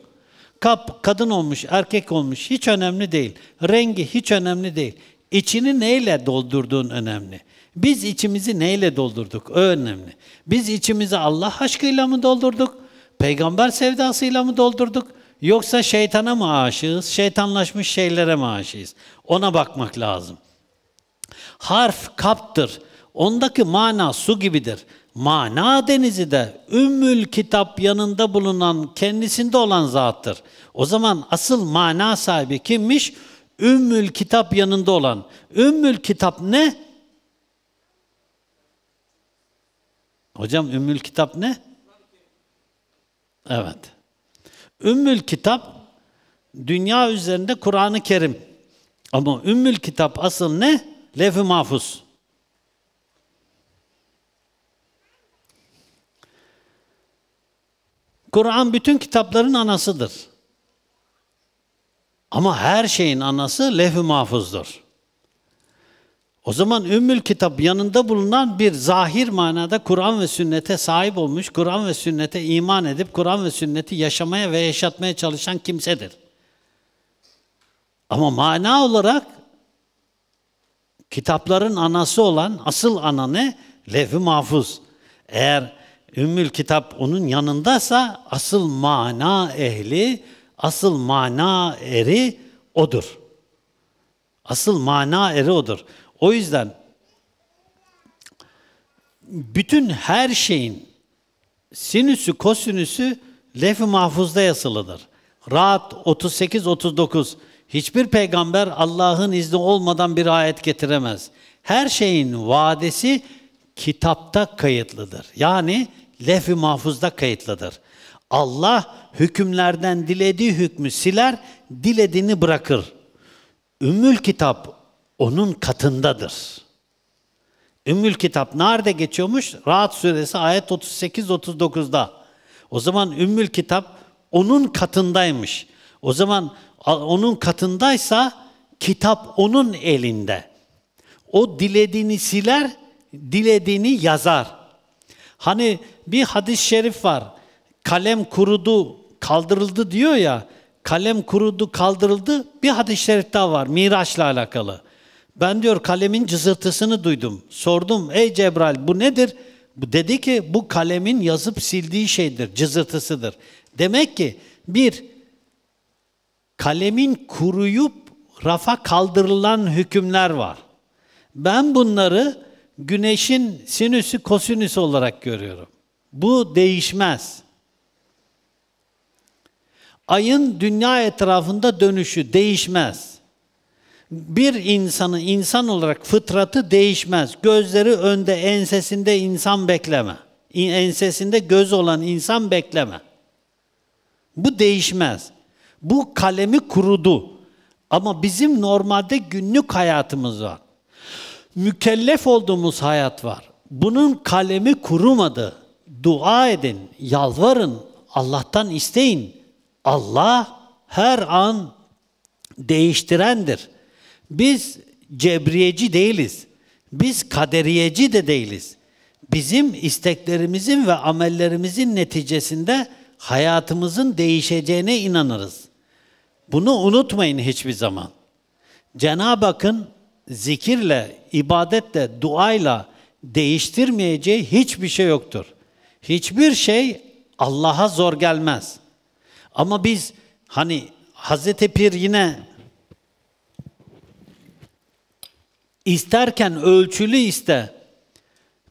Kap kadın olmuş, erkek olmuş hiç önemli değil. Rengi hiç önemli değil. İçini neyle doldurduğun önemli. Biz içimizi neyle doldurduk? O önemli. Biz içimizi Allah aşkıyla mı doldurduk? Peygamber sevdasıyla mı doldurduk yoksa şeytana mı aşığız, şeytanlaşmış şeylere mi aşığız? Ona bakmak lazım. Harf kaptır. Ondaki mana su gibidir. Mana denizi de ümmül kitap yanında bulunan, kendisinde olan zattır. O zaman asıl mana sahibi kimmiş? Ümmül kitap yanında olan. Ümmül kitap ne? Hocam ümmül kitap ne? Evet. Ümmül Kitap dünya üzerinde Kur'an-ı Kerim. Ama Ümmül Kitap asıl ne? Levh-i Mahfuz. Kur'an bütün kitapların anasıdır. Ama her şeyin anası levh-i mahfuzdur. O zaman Ümmül Kitap yanında bulunan bir zahir manada Kur'an ve sünnete sahip olmuş, Kur'an ve sünnete iman edip Kur'an ve sünneti yaşamaya ve yaşatmaya çalışan kimsedir. Ama mana olarak kitapların anası olan asıl ana ne? Levh-i Mahfuz. Eğer Ümmül Kitap onun yanındaysa asıl mana ehli, asıl mana eri odur. Asıl mana eri odur. O yüzden bütün her şeyin sinüsü, kosinüsü lef-i mahfuzda yazılıdır. Rahat 38-39. Hiçbir peygamber Allah'ın izni olmadan bir ayet getiremez. Her şeyin vadesi kitapta kayıtlıdır. Yani lef-i mahfuzda kayıtlıdır. Allah hükümlerden dilediği hükmü siler, dilediğini bırakır. Ümmül kitap onun katındadır. Ümmül Kitap nerede geçiyormuş? Rahat Suresi ayet 38-39'da. O zaman Ümmül Kitap onun katındaymış. O zaman onun katındaysa kitap onun elinde. O dilediğini siler, dilediğini yazar. Hani bir hadis-i şerif var. Kalem kurudu, kaldırıldı diyor ya. Kalem kurudu, kaldırıldı. Bir hadis-i şerif daha var Miraç'la alakalı. Ben diyor kalemin cızırtısını duydum. Sordum ey Cebrail bu nedir? dedi ki bu kalemin yazıp sildiği şeydir, cızırtısıdır. Demek ki bir kalemin kuruyup rafa kaldırılan hükümler var. Ben bunları güneşin sinüsü kosinüsü olarak görüyorum. Bu değişmez. Ayın dünya etrafında dönüşü değişmez. Bir insanın insan olarak fıtratı değişmez. Gözleri önde, ensesinde insan bekleme. Ensesinde göz olan insan bekleme. Bu değişmez. Bu kalemi kurudu. Ama bizim normalde günlük hayatımız var. Mükellef olduğumuz hayat var. Bunun kalemi kurumadı. Dua edin, yalvarın, Allah'tan isteyin. Allah her an değiştirendir. Biz cebriyeci değiliz. Biz kaderiyeci de değiliz. Bizim isteklerimizin ve amellerimizin neticesinde hayatımızın değişeceğine inanırız. Bunu unutmayın hiçbir zaman. Cenab-ı Hakk'ın zikirle, ibadetle, duayla değiştirmeyeceği hiçbir şey yoktur. Hiçbir şey Allah'a zor gelmez. Ama biz hani Hazreti Pir yine İsterken ölçülü iste.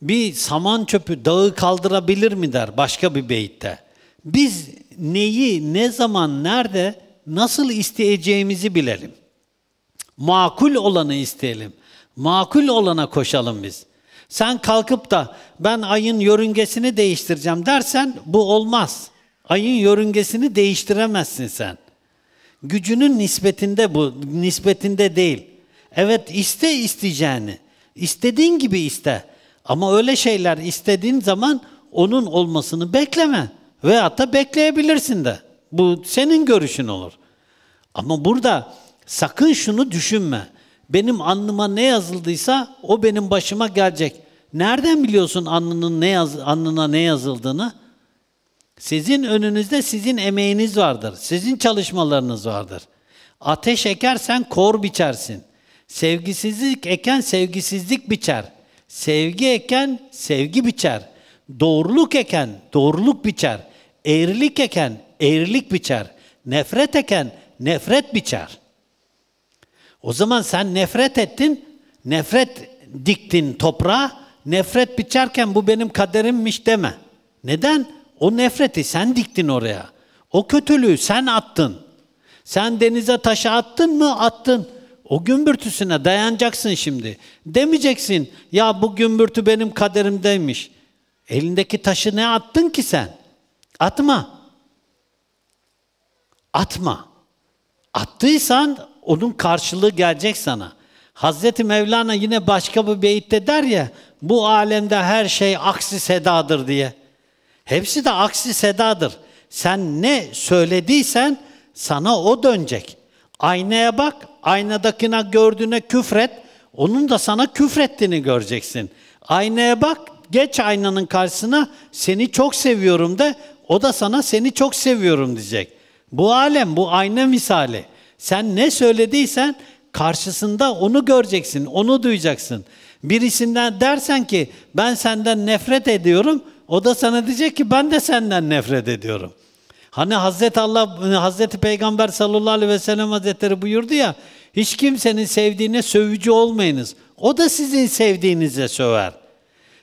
Bir saman çöpü dağı kaldırabilir mi der başka bir beyitte. Biz neyi, ne zaman, nerede, nasıl isteyeceğimizi bilelim. Makul olanı isteyelim. Makul olana koşalım biz. Sen kalkıp da ben ayın yörüngesini değiştireceğim dersen bu olmaz. Ayın yörüngesini değiştiremezsin sen. Gücünün nispetinde bu, nispetinde değil. Evet iste isteyeceğini. İstediğin gibi iste. Ama öyle şeyler istediğin zaman onun olmasını bekleme. Veyahut da bekleyebilirsin de. Bu senin görüşün olur. Ama burada sakın şunu düşünme. Benim alnıma ne yazıldıysa o benim başıma gelecek. Nereden biliyorsun anının ne yaz, anına ne yazıldığını? Sizin önünüzde sizin emeğiniz vardır. Sizin çalışmalarınız vardır. Ateş ekersen kor biçersin. Sevgisizlik eken sevgisizlik biçer. Sevgi eken sevgi biçer. Doğruluk eken doğruluk biçer. Eğrilik eken eğrilik biçer. Nefret eken nefret biçer. O zaman sen nefret ettin, nefret diktin toprağa, nefret biçerken bu benim kaderimmiş deme. Neden? O nefreti sen diktin oraya. O kötülüğü sen attın. Sen denize taşı attın mı? Attın. O gümbürtüsüne dayanacaksın şimdi. Demeyeceksin ya bu gümbürtü benim kaderimdeymiş. Elindeki taşı ne attın ki sen? Atma. Atma. Attıysan onun karşılığı gelecek sana. Hazreti Mevlana yine başka bir beyitte der ya, bu alemde her şey aksi sedadır diye. Hepsi de aksi sedadır. Sen ne söylediysen sana o dönecek. Aynaya bak, Aynadakine gördüğüne küfret, onun da sana küfrettiğini göreceksin. Aynaya bak, geç aynanın karşısına seni çok seviyorum de, o da sana seni çok seviyorum diyecek. Bu alem, bu ayna misali. Sen ne söylediysen karşısında onu göreceksin, onu duyacaksın. Birisinden dersen ki ben senden nefret ediyorum, o da sana diyecek ki ben de senden nefret ediyorum. Hani Hazreti Allah, Hazreti Peygamber sallallahu aleyhi ve sellem hazretleri buyurdu ya, hiç kimsenin sevdiğine sövücü olmayınız. O da sizin sevdiğinize söver.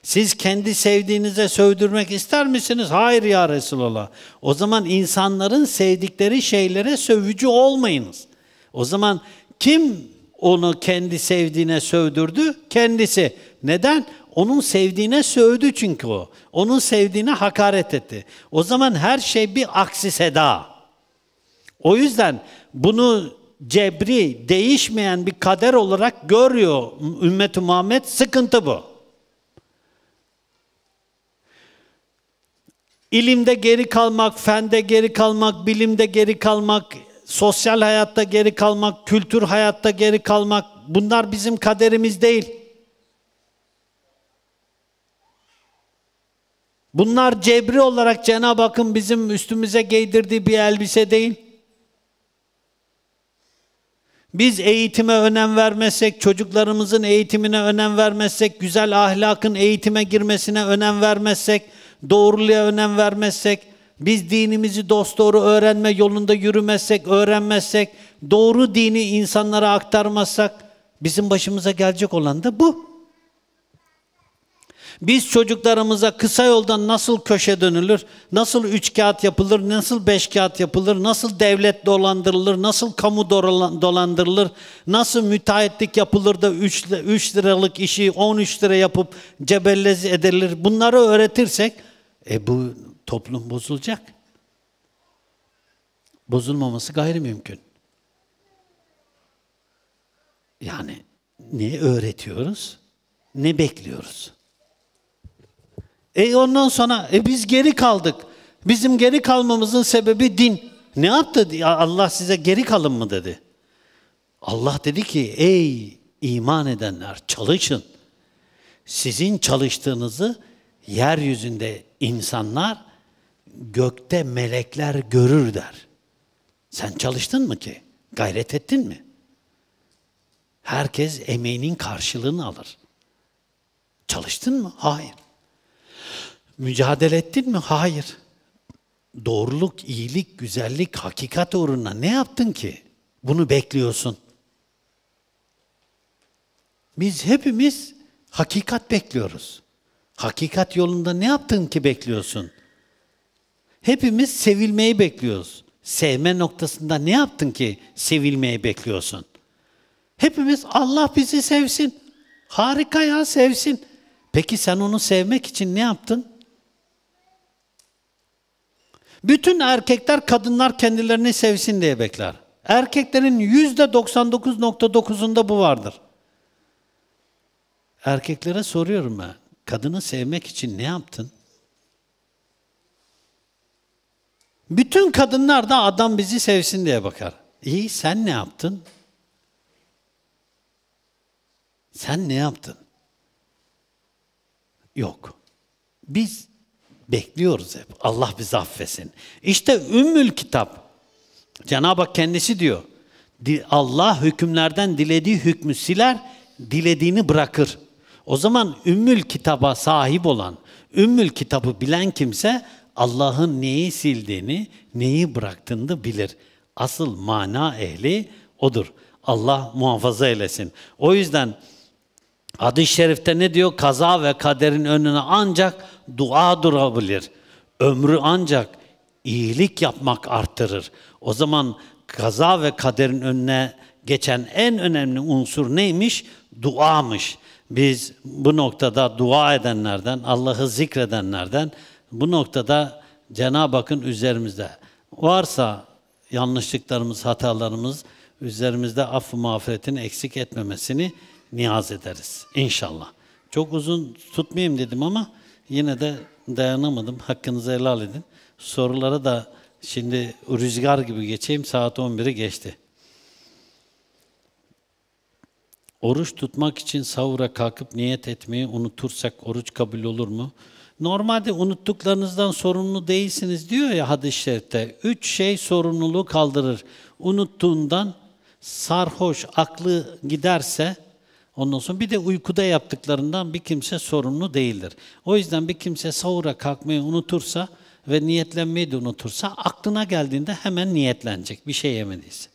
Siz kendi sevdiğinize sövdürmek ister misiniz? Hayır ya Resulallah. O zaman insanların sevdikleri şeylere sövücü olmayınız. O zaman kim onu kendi sevdiğine sövdürdü? Kendisi. Neden? Onun sevdiğine sövdü çünkü o. Onun sevdiğine hakaret etti. O zaman her şey bir aksi seda. O yüzden bunu cebri, değişmeyen bir kader olarak görüyor ümmeti Muhammed. Sıkıntı bu. İlimde geri kalmak, fende geri kalmak, bilimde geri kalmak, sosyal hayatta geri kalmak, kültür hayatta geri kalmak bunlar bizim kaderimiz değil. Bunlar cebri olarak Cenab-ı Hakk'ın bizim üstümüze giydirdiği bir elbise değil. Biz eğitime önem vermezsek, çocuklarımızın eğitimine önem vermezsek, güzel ahlakın eğitime girmesine önem vermezsek, doğruluğa önem vermezsek, biz dinimizi dosdoğru öğrenme yolunda yürümezsek, öğrenmezsek, doğru dini insanlara aktarmazsak bizim başımıza gelecek olan da bu. Biz çocuklarımıza kısa yoldan nasıl köşe dönülür, nasıl üç kağıt yapılır, nasıl beş kağıt yapılır, nasıl devlet dolandırılır, nasıl kamu dolandırılır, nasıl müteahhitlik yapılır da üç 3 liralık işi 13 lira yapıp cebellez edilir. Bunları öğretirsek e bu toplum bozulacak. Bozulmaması gayri mümkün. Yani ne öğretiyoruz, ne bekliyoruz? E ondan sonra e biz geri kaldık. Bizim geri kalmamızın sebebi din. Ne yaptı? Allah size geri kalın mı dedi. Allah dedi ki ey iman edenler çalışın. Sizin çalıştığınızı yeryüzünde insanlar gökte melekler görür der. Sen çalıştın mı ki? Gayret ettin mi? Herkes emeğinin karşılığını alır. Çalıştın mı? Hayır. Mücadele ettin mi? Hayır. Doğruluk, iyilik, güzellik, hakikat uğruna ne yaptın ki? Bunu bekliyorsun. Biz hepimiz hakikat bekliyoruz. Hakikat yolunda ne yaptın ki bekliyorsun? Hepimiz sevilmeyi bekliyoruz. Sevme noktasında ne yaptın ki sevilmeyi bekliyorsun? Hepimiz Allah bizi sevsin. Harika ya sevsin. Peki sen onu sevmek için ne yaptın? Bütün erkekler kadınlar kendilerini sevsin diye bekler. Erkeklerin yüzde 99.9'unda bu vardır. Erkeklere soruyorum ben, kadını sevmek için ne yaptın? Bütün kadınlar da adam bizi sevsin diye bakar. İyi sen ne yaptın? Sen ne yaptın? Yok. Biz Bekliyoruz hep. Allah bizi affetsin. İşte ümmül kitap. Cenab-ı Hak kendisi diyor. Allah hükümlerden dilediği hükmü siler, dilediğini bırakır. O zaman ümmül kitaba sahip olan, ümmül kitabı bilen kimse Allah'ın neyi sildiğini, neyi bıraktığını bilir. Asıl mana ehli odur. Allah muhafaza eylesin. O yüzden Adı şerifte ne diyor? Kaza ve kaderin önüne ancak dua durabilir. Ömrü ancak iyilik yapmak arttırır. O zaman kaza ve kaderin önüne geçen en önemli unsur neymiş? Duamış. Biz bu noktada dua edenlerden, Allah'ı zikredenlerden bu noktada Cenab-ı Hakk'ın üzerimizde varsa yanlışlıklarımız, hatalarımız üzerimizde affı mağfiretin eksik etmemesini niyaz ederiz inşallah. Çok uzun tutmayayım dedim ama yine de dayanamadım. Hakkınızı helal edin. Sorulara da şimdi rüzgar gibi geçeyim. Saat 11'i geçti. Oruç tutmak için sahura kalkıp niyet etmeyi unutursak oruç kabul olur mu? Normalde unuttuklarınızdan sorumlu değilsiniz diyor ya hadis-i şerifte. Üç şey sorumluluğu kaldırır. Unuttuğundan sarhoş, aklı giderse Ondan sonra bir de uykuda yaptıklarından bir kimse sorumlu değildir. O yüzden bir kimse sahura kalkmayı unutursa ve niyetlenmeyi de unutursa aklına geldiğinde hemen niyetlenecek bir şey yemediyse.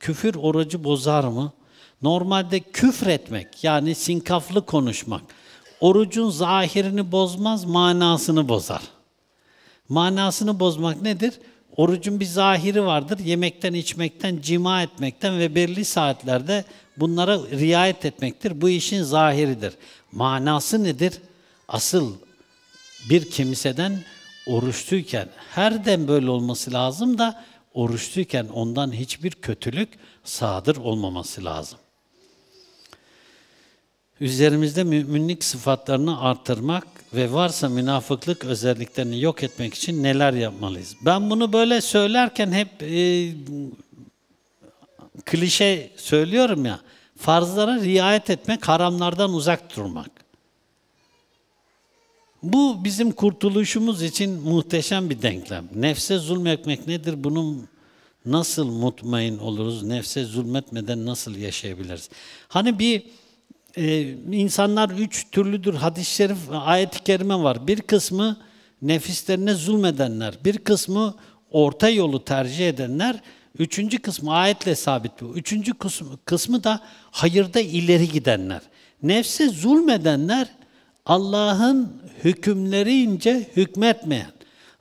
Küfür orucu bozar mı? Normalde küfretmek yani sinkaflı konuşmak orucun zahirini bozmaz manasını bozar. Manasını bozmak nedir? Orucun bir zahiri vardır. Yemekten, içmekten, cima etmekten ve belli saatlerde bunlara riayet etmektir. Bu işin zahiridir. Manası nedir? Asıl bir kimseden oruçluyken, her den böyle olması lazım da oruçluyken ondan hiçbir kötülük sadır olmaması lazım üzerimizde müminlik sıfatlarını artırmak ve varsa münafıklık özelliklerini yok etmek için neler yapmalıyız? Ben bunu böyle söylerken hep e, klişe söylüyorum ya, farzlara riayet etmek, haramlardan uzak durmak. Bu bizim kurtuluşumuz için muhteşem bir denklem. Nefse zulmetmek nedir? Bunun nasıl mutmain oluruz? Nefse zulmetmeden nasıl yaşayabiliriz? Hani bir e, insanlar üç türlüdür. Hadis-i şerif, ayet-i kerime var. Bir kısmı nefislerine zulmedenler, bir kısmı orta yolu tercih edenler, üçüncü kısmı ayetle sabit bu. Üçüncü kısmı, kısmı da hayırda ileri gidenler. Nefse zulmedenler Allah'ın hükümleriince hükmetmeyen,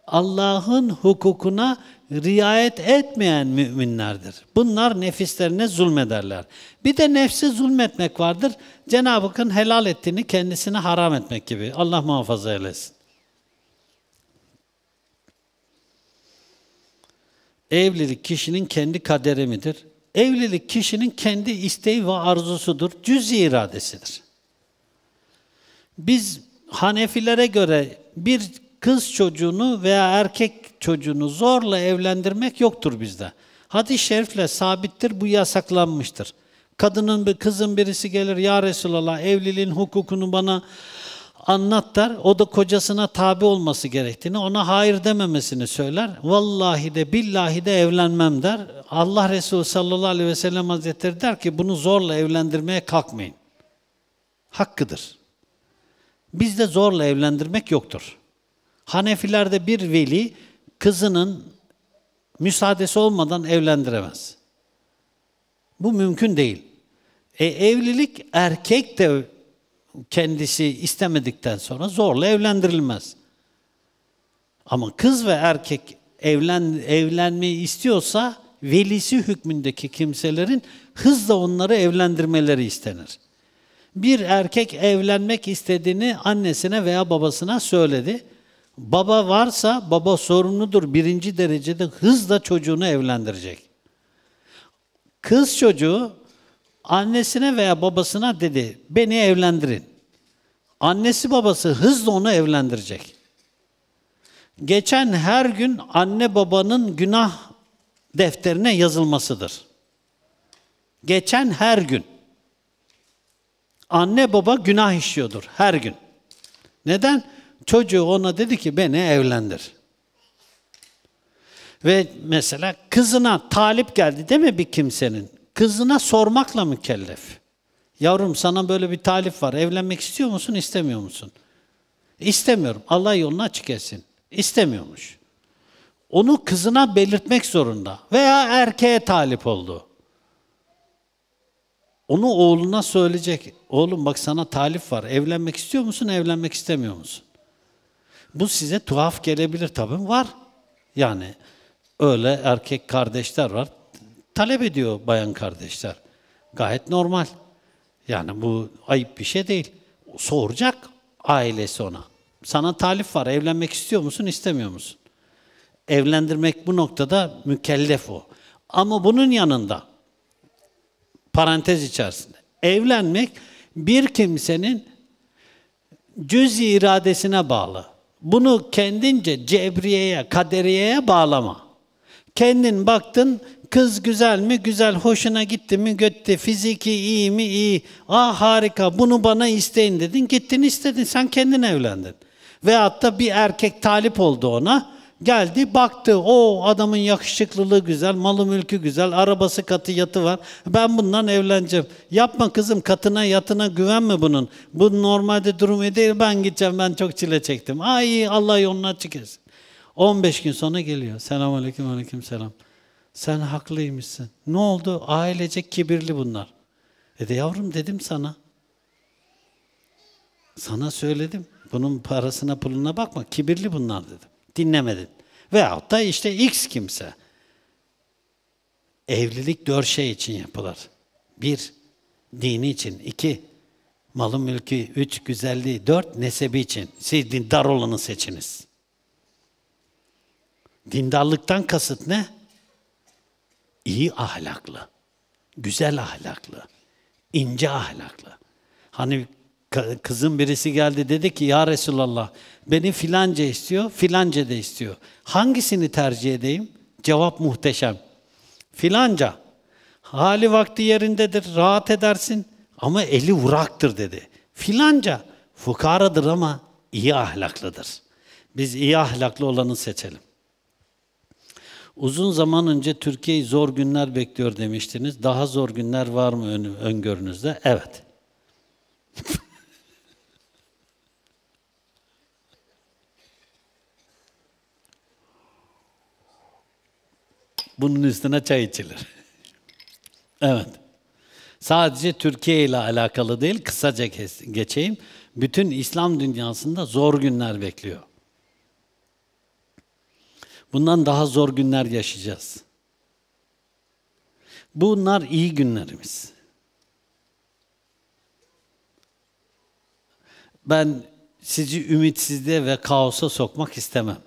Allah'ın hukukuna riayet etmeyen müminlerdir. Bunlar nefislerine zulmederler. Bir de nefsi zulmetmek vardır. Cenab-ı Hakk'ın helal ettiğini kendisine haram etmek gibi. Allah muhafaza eylesin. Evlilik kişinin kendi kaderi midir? Evlilik kişinin kendi isteği ve arzusudur. Cüz-i iradesidir. Biz Hanefilere göre bir kız çocuğunu veya erkek çocuğunu zorla evlendirmek yoktur bizde. Hadis-i şerifle sabittir, bu yasaklanmıştır. Kadının bir kızın birisi gelir, ya Resulallah evliliğin hukukunu bana anlat der. O da kocasına tabi olması gerektiğini, ona hayır dememesini söyler. Vallahi de billahi de evlenmem der. Allah Resulü sallallahu aleyhi ve sellem hazretleri der ki bunu zorla evlendirmeye kalkmayın. Hakkıdır. Bizde zorla evlendirmek yoktur. Hanefilerde bir veli kızının müsaadesi olmadan evlendiremez. Bu mümkün değil. E, evlilik erkek de kendisi istemedikten sonra zorla evlendirilmez. Ama kız ve erkek evlen evlenmeyi istiyorsa velisi hükmündeki kimselerin hızla onları evlendirmeleri istenir. Bir erkek evlenmek istediğini annesine veya babasına söyledi. Baba varsa baba sorumludur. Birinci derecede hızla çocuğunu evlendirecek. Kız çocuğu annesine veya babasına dedi beni evlendirin. Annesi babası hızla onu evlendirecek. Geçen her gün anne babanın günah defterine yazılmasıdır. Geçen her gün. Anne baba günah işliyordur her gün. Neden? Çocuğu ona dedi ki beni evlendir. Ve mesela kızına talip geldi değil mi bir kimsenin? Kızına sormakla mükellef. Yavrum sana böyle bir talip var. Evlenmek istiyor musun, istemiyor musun? İstemiyorum. Allah yolunu açık etsin. İstemiyormuş. Onu kızına belirtmek zorunda. Veya erkeğe talip oldu. Onu oğluna söyleyecek. Oğlum bak sana talip var. Evlenmek istiyor musun, evlenmek istemiyor musun? Bu size tuhaf gelebilir tabii. Var. Yani öyle erkek kardeşler var. Talep ediyor bayan kardeşler. Gayet normal. Yani bu ayıp bir şey değil. Soracak ailesi ona. Sana talif var. Evlenmek istiyor musun, istemiyor musun? Evlendirmek bu noktada mükellef o. Ama bunun yanında parantez içerisinde evlenmek bir kimsenin cüz iradesine bağlı. Bunu kendince cebriyeye, kaderiyeye bağlama. Kendin baktın, kız güzel mi, güzel, hoşuna gitti mi, götti, fiziki iyi mi, iyi. Ah harika, bunu bana isteyin dedin, gittin istedin, sen kendin evlendin. Veyahut da bir erkek talip oldu ona, Geldi baktı o adamın yakışıklılığı güzel, malı mülkü güzel, arabası katı yatı var. Ben bundan evleneceğim. Yapma kızım katına yatına güvenme bunun. Bu normalde durumu değil ben gideceğim ben çok çile çektim. Ay Allah yoluna çıkırsın. 15 gün sonra geliyor. Selamun aleyküm aleyküm selam. Sen haklıymışsın. Ne oldu? Ailece kibirli bunlar. E de yavrum dedim sana. Sana söyledim. Bunun parasına puluna bakma. Kibirli bunlar dedim dinlemedin. Veyahut da işte X kimse. Evlilik dört şey için yapılır. Bir, dini için. iki malı mülkü. Üç, güzelliği. Dört, nesebi için. Siz dindar olanı seçiniz. Dindarlıktan kasıt ne? İyi ahlaklı, güzel ahlaklı, ince ahlaklı. Hani Kızın birisi geldi dedi ki ya Resulallah beni filanca istiyor, filanca da istiyor. Hangisini tercih edeyim? Cevap muhteşem. Filanca. Hali vakti yerindedir, rahat edersin ama eli vuraktır dedi. Filanca fukaradır ama iyi ahlaklıdır. Biz iyi ahlaklı olanı seçelim. Uzun zaman önce Türkiye'yi zor günler bekliyor demiştiniz. Daha zor günler var mı öngörünüzde? Evet. Bunun üstüne çay içilir. evet. Sadece Türkiye ile alakalı değil, kısaca geçeyim. Bütün İslam dünyasında zor günler bekliyor. Bundan daha zor günler yaşayacağız. Bunlar iyi günlerimiz. Ben sizi ümitsizliğe ve kaosa sokmak istemem.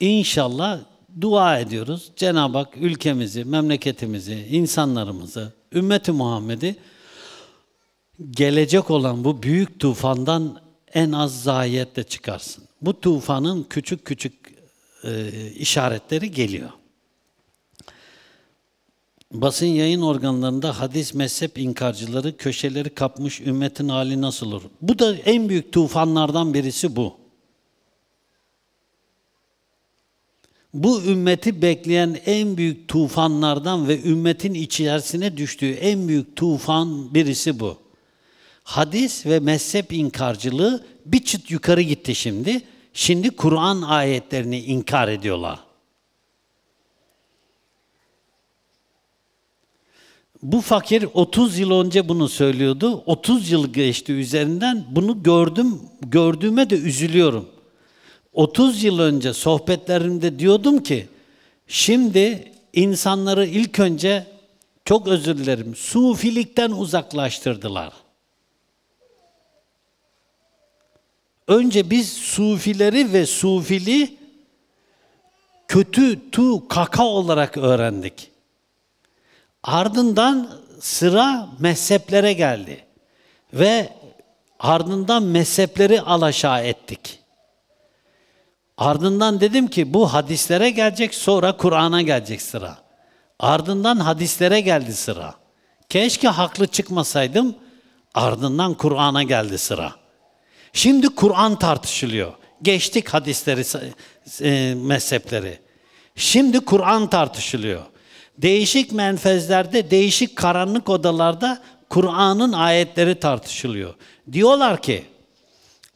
İnşallah dua ediyoruz. Cenab-ı Hak ülkemizi, memleketimizi, insanlarımızı, ümmeti Muhammed'i gelecek olan bu büyük tufandan en az zayiyetle çıkarsın. Bu tufanın küçük küçük e, işaretleri geliyor. Basın yayın organlarında hadis mezhep inkarcıları köşeleri kapmış ümmetin hali nasıl olur? Bu da en büyük tufanlardan birisi bu. bu ümmeti bekleyen en büyük tufanlardan ve ümmetin içerisine düştüğü en büyük tufan birisi bu. Hadis ve mezhep inkarcılığı bir çıt yukarı gitti şimdi. Şimdi Kur'an ayetlerini inkar ediyorlar. Bu fakir 30 yıl önce bunu söylüyordu. 30 yıl geçti üzerinden. Bunu gördüm, gördüğüme de üzülüyorum. 30 yıl önce sohbetlerimde diyordum ki şimdi insanları ilk önce çok özür dilerim sufilikten uzaklaştırdılar. Önce biz sufileri ve sufili kötü tu kaka olarak öğrendik. Ardından sıra mezheplere geldi ve ardından mezhepleri alaşağı ettik. Ardından dedim ki bu hadislere gelecek sonra Kur'an'a gelecek sıra. Ardından hadislere geldi sıra. Keşke haklı çıkmasaydım. Ardından Kur'an'a geldi sıra. Şimdi Kur'an tartışılıyor. Geçtik hadisleri, e, e, mezhepleri. Şimdi Kur'an tartışılıyor. Değişik menfezlerde, değişik karanlık odalarda Kur'an'ın ayetleri tartışılıyor. Diyorlar ki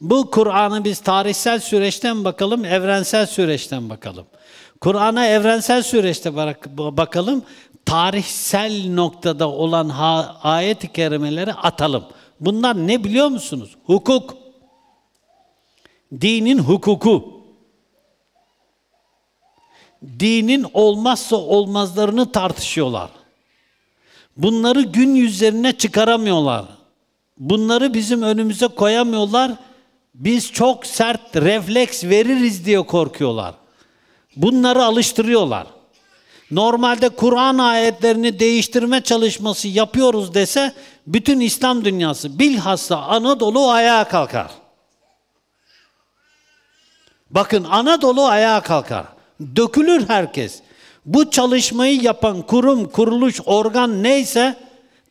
bu Kur'an'ı biz tarihsel süreçten bakalım, evrensel süreçten bakalım. Kur'an'a evrensel süreçte bakalım, tarihsel noktada olan ayet-i kerimeleri atalım. Bunlar ne biliyor musunuz? Hukuk. Dinin hukuku. Dinin olmazsa olmazlarını tartışıyorlar. Bunları gün yüzlerine çıkaramıyorlar. Bunları bizim önümüze koyamıyorlar biz çok sert refleks veririz diye korkuyorlar. Bunları alıştırıyorlar. Normalde Kur'an ayetlerini değiştirme çalışması yapıyoruz dese bütün İslam dünyası bilhassa Anadolu ayağa kalkar. Bakın Anadolu ayağa kalkar. Dökülür herkes. Bu çalışmayı yapan kurum, kuruluş, organ neyse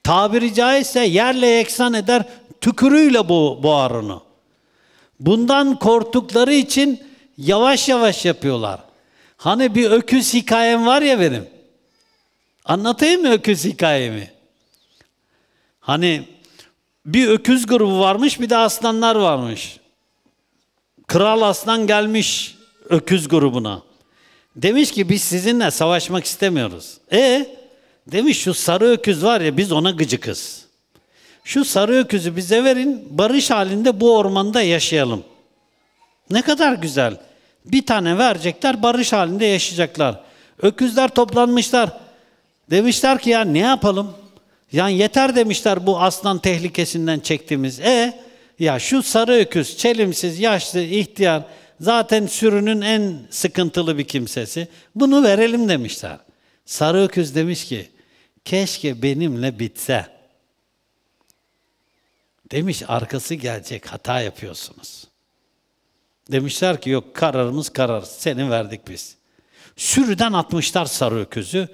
tabiri caizse yerle eksan eder, tükürüyle bu boğarını. Bundan korktukları için yavaş yavaş yapıyorlar. Hani bir öküz hikayem var ya benim. Anlatayım mı öküz hikayemi? Hani bir öküz grubu varmış bir de aslanlar varmış. Kral aslan gelmiş öküz grubuna. Demiş ki biz sizinle savaşmak istemiyoruz. E demiş şu sarı öküz var ya biz ona gıcıkız şu sarı öküzü bize verin, barış halinde bu ormanda yaşayalım. Ne kadar güzel. Bir tane verecekler, barış halinde yaşayacaklar. Öküzler toplanmışlar. Demişler ki ya ne yapalım? Yani yeter demişler bu aslan tehlikesinden çektiğimiz. E ya şu sarı öküz, çelimsiz, yaşlı, ihtiyar, zaten sürünün en sıkıntılı bir kimsesi. Bunu verelim demişler. Sarı öküz demiş ki, keşke benimle bitse.'' Demiş arkası gelecek hata yapıyorsunuz. Demişler ki yok kararımız karar. Seni verdik biz. Sürüden atmışlar sarı öküzü.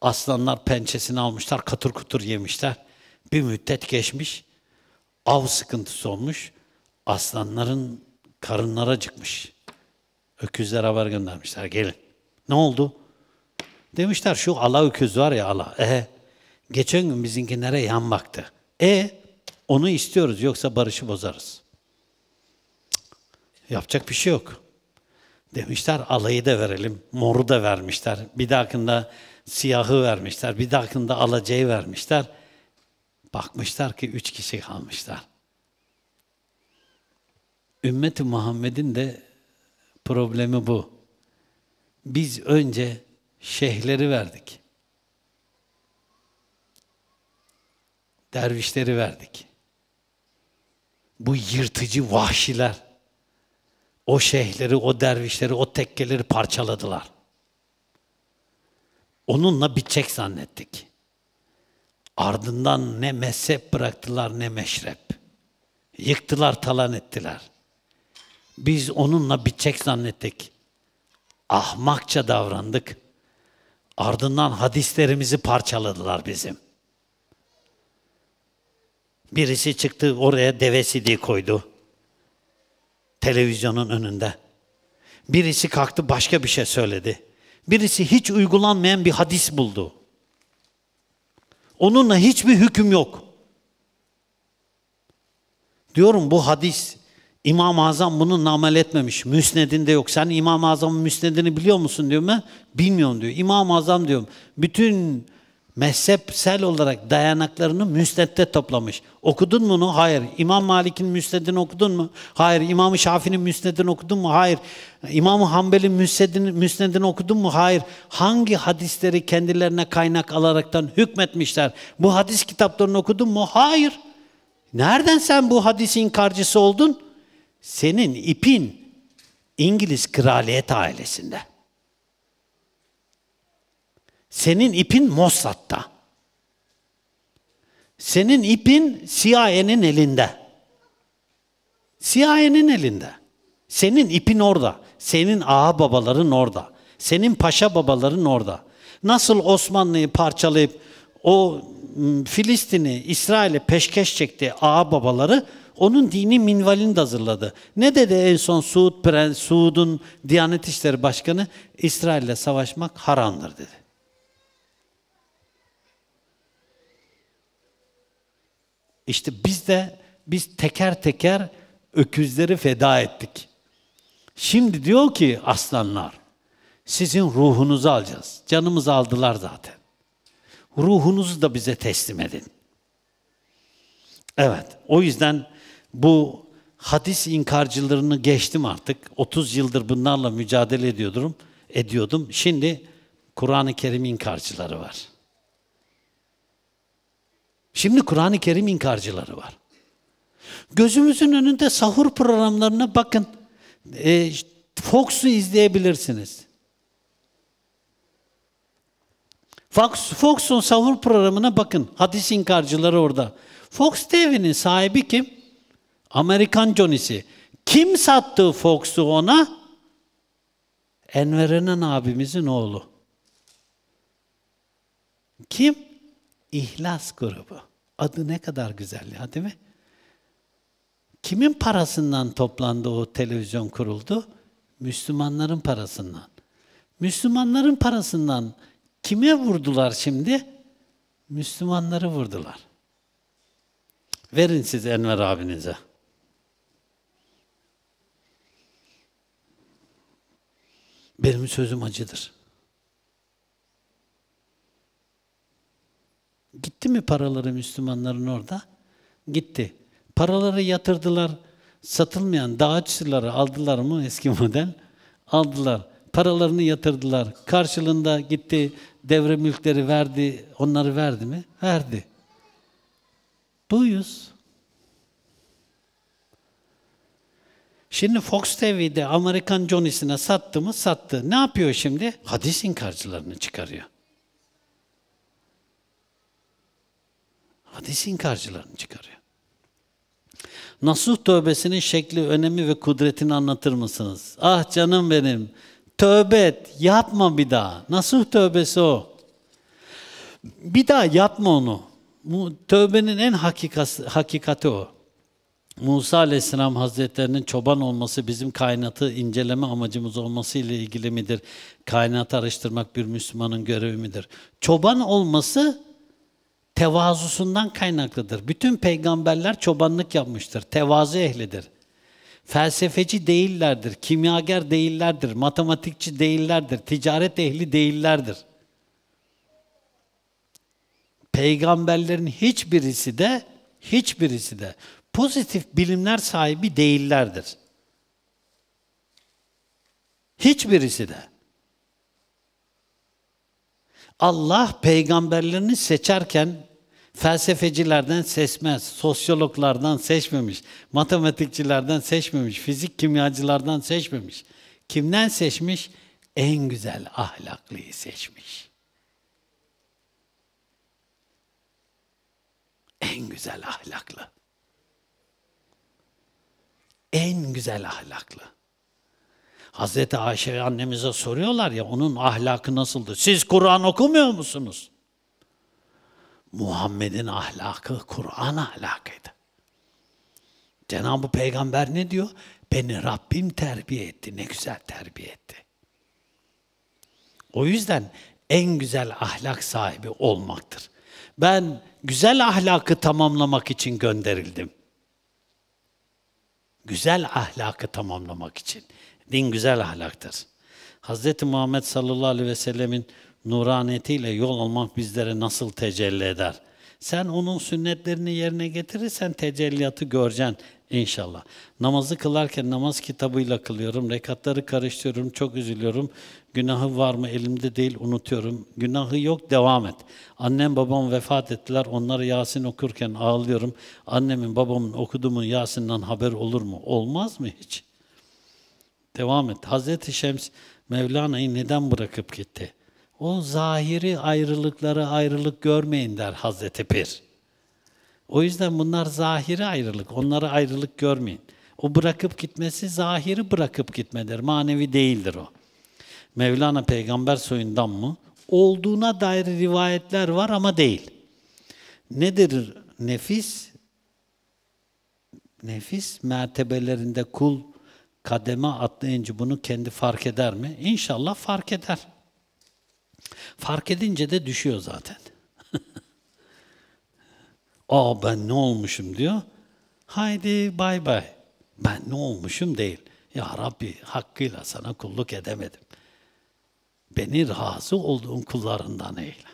Aslanlar pençesini almışlar, katır kutur yemişler. Bir müddet geçmiş, av sıkıntısı olmuş. Aslanların karınlara çıkmış. Öküzler haber göndermişler, gelin. Ne oldu? Demişler şu ala öküz var ya ala. E, geçen gün bizimkinlere yan baktı. E onu istiyoruz yoksa barışı bozarız. Yapacak bir şey yok. Demişler alayı da verelim, moru da vermişler. Bir dahakında siyahı vermişler, bir dahakında alacayı vermişler. Bakmışlar ki üç kişi kalmışlar. Ümmeti Muhammed'in de problemi bu. Biz önce şeyhleri verdik. Dervişleri verdik bu yırtıcı vahşiler o şeyhleri, o dervişleri, o tekkeleri parçaladılar. Onunla bitecek zannettik. Ardından ne mezhep bıraktılar ne meşrep. Yıktılar, talan ettiler. Biz onunla bitecek zannettik. Ahmakça davrandık. Ardından hadislerimizi parçaladılar bizim. Birisi çıktı oraya deve CD koydu. Televizyonun önünde. Birisi kalktı başka bir şey söyledi. Birisi hiç uygulanmayan bir hadis buldu. Onunla hiçbir hüküm yok. Diyorum bu hadis İmam-ı Azam bununla amel etmemiş. Müsnedinde yok. Sen İmam-ı Azam'ın müsnedini biliyor musun diyorum ben. Bilmiyorum diyor. İmam-ı Azam diyorum. Bütün mezhepsel olarak dayanaklarını müsnette toplamış. Okudun mu onu? Hayır. İmam Malik'in müsnedini okudun mu? Hayır. İmam Şafii'nin müsnedini okudun mu? Hayır. İmam Hanbel'in müsnedini, müsnedini okudun mu? Hayır. Hangi hadisleri kendilerine kaynak alaraktan hükmetmişler? Bu hadis kitaplarını okudun mu? Hayır. Nereden sen bu hadisin inkarcısı oldun? Senin ipin İngiliz kraliyet ailesinde. Senin ipin Mossad'da. Senin ipin CIA'nin elinde. CIA'nin elinde. Senin ipin orada. Senin ağa babaların orada. Senin paşa babaların orada. Nasıl Osmanlı'yı parçalayıp o ıı, Filistin'i, İsrail'e peşkeş çekti ağa babaları onun dini minvalini de hazırladı. Ne dedi en son Suud Prens, Suud'un Diyanet İşleri Başkanı? İsrail'le savaşmak haramdır dedi. İşte biz de biz teker teker öküzleri feda ettik. Şimdi diyor ki aslanlar, sizin ruhunuzu alacağız. Canımızı aldılar zaten. Ruhunuzu da bize teslim edin. Evet, o yüzden bu hadis inkarcılarını geçtim artık. 30 yıldır bunlarla mücadele ediyordum. ediyordum. Şimdi Kur'an-ı Kerim inkarcıları var. Şimdi Kur'an-ı Kerim inkarcıları var. Gözümüzün önünde sahur programlarına bakın. E, Fox'u izleyebilirsiniz. Fox, Fox'un sahur programına bakın. Hadis inkarcıları orada. Fox TV'nin sahibi kim? Amerikan Johnny'si. Kim sattı Fox'u ona? Enver Enen abimizin oğlu. Kim? İhlas grubu. Adı ne kadar güzel ya değil mi? Kimin parasından toplandı o televizyon kuruldu? Müslümanların parasından. Müslümanların parasından kime vurdular şimdi? Müslümanları vurdular. Verin siz Enver abinize. Benim sözüm acıdır. Gitti mi paraları Müslümanların orada? Gitti. Paraları yatırdılar. Satılmayan dağaççıları aldılar mı eski model? Aldılar. Paralarını yatırdılar. Karşılığında gitti devre mülkleri verdi. Onları verdi mi? Verdi. Buyuz. Şimdi Fox TV'de Amerikan Johnny'sine sattı mı? Sattı. Ne yapıyor şimdi? Hadis inkarcılarını çıkarıyor. Hadis inkarcılarını çıkarıyor. Nasuh tövbesinin şekli, önemi ve kudretini anlatır mısınız? Ah canım benim, tövbe et, yapma bir daha. Nasuh tövbesi o. Bir daha yapma onu. Tövbenin en hakikası, hakikati o. Musa Aleyhisselam Hazretlerinin çoban olması bizim kainatı inceleme amacımız olması ile ilgili midir? Kainatı araştırmak bir Müslümanın görevi midir? Çoban olması tevazusundan kaynaklıdır. Bütün peygamberler çobanlık yapmıştır, tevazu ehlidir. Felsefeci değillerdir, kimyager değillerdir, matematikçi değillerdir, ticaret ehli değillerdir. Peygamberlerin hiçbirisi de hiçbirisi de pozitif bilimler sahibi değillerdir. Hiçbirisi de. Allah peygamberlerini seçerken Felsefecilerden seçmez, sosyologlardan seçmemiş, matematikçilerden seçmemiş, fizik kimyacılardan seçmemiş. Kimden seçmiş? En güzel ahlaklıyı seçmiş. En güzel ahlaklı. En güzel ahlaklı. Hazreti Ayşe annemize soruyorlar ya onun ahlakı nasıldı? Siz Kur'an okumuyor musunuz? Muhammed'in ahlakı Kur'an ahlakıydı. Cenab-ı Peygamber ne diyor? Beni Rabbim terbiye etti. Ne güzel terbiye etti. O yüzden en güzel ahlak sahibi olmaktır. Ben güzel ahlakı tamamlamak için gönderildim. Güzel ahlakı tamamlamak için. Din güzel ahlaktır. Hz. Muhammed sallallahu aleyhi ve sellemin nuranetiyle yol almak bizlere nasıl tecelli eder? Sen onun sünnetlerini yerine getirirsen tecelliyatı göreceksin inşallah. Namazı kılarken namaz kitabıyla kılıyorum, rekatları karıştırıyorum, çok üzülüyorum. Günahı var mı elimde değil unutuyorum. Günahı yok devam et. Annem babam vefat ettiler, onları Yasin okurken ağlıyorum. Annemin babamın okuduğumun Yasin'den haber olur mu? Olmaz mı hiç? Devam et. Hazreti Şems Mevlana'yı neden bırakıp gitti? O zahiri ayrılıkları ayrılık görmeyin der Hazreti Pir. O yüzden bunlar zahiri ayrılık. onları ayrılık görmeyin. O bırakıp gitmesi zahiri bırakıp gitmedir. Manevi değildir o. Mevlana peygamber soyundan mı? Olduğuna dair rivayetler var ama değil. Nedir nefis? Nefis mertebelerinde kul kademe atlayınca bunu kendi fark eder mi? İnşallah fark eder. Fark edince de düşüyor zaten. Aa ben ne olmuşum diyor. Haydi bay bay. Ben ne olmuşum değil. Ya Rabbi hakkıyla sana kulluk edemedim. Beni razı olduğun kullarından eyle.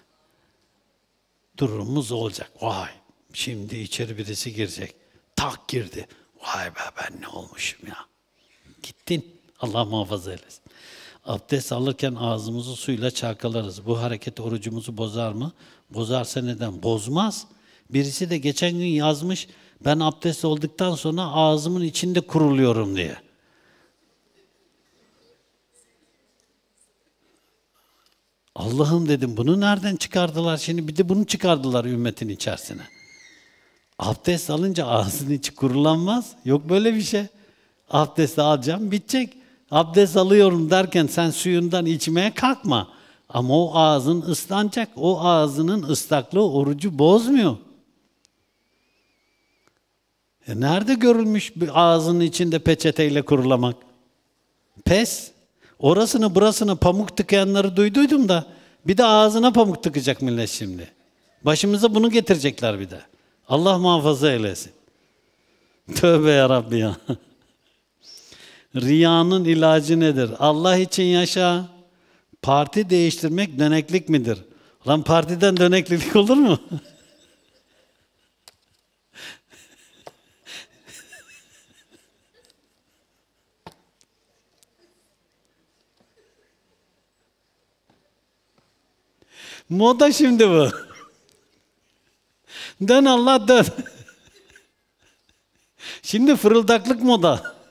Durumumuz olacak. Vay şimdi içeri birisi girecek. Tak girdi. Vay be ben ne olmuşum ya. Gittin. Allah muhafaza eylesin. Abdest alırken ağzımızı suyla çalkalarız. Bu hareket orucumuzu bozar mı? Bozarsa neden? Bozmaz. Birisi de geçen gün yazmış, ben abdest olduktan sonra ağzımın içinde kuruluyorum diye. Allah'ım dedim bunu nereden çıkardılar şimdi? Bir de bunu çıkardılar ümmetin içerisine. Abdest alınca ağzının içi kurulanmaz. Yok böyle bir şey. Abdest alacağım bitecek. Abdest alıyorum derken sen suyundan içmeye kalkma. Ama o ağzın ıslanacak. O ağzının ıslaklığı orucu bozmuyor. E nerede görülmüş bir ağzının içinde peçeteyle kurulamak? Pes. Orasını burasını pamuk tıkayanları duyduydum da bir de ağzına pamuk tıkacak millet şimdi. Başımıza bunu getirecekler bir de. Allah muhafaza eylesin. Tövbe ya Rabbi ya. Riyanın ilacı nedir? Allah için yaşa. Parti değiştirmek döneklik midir? Lan partiden döneklik olur mu? Moda şimdi bu. dön Allah dön. şimdi fırıldaklık moda.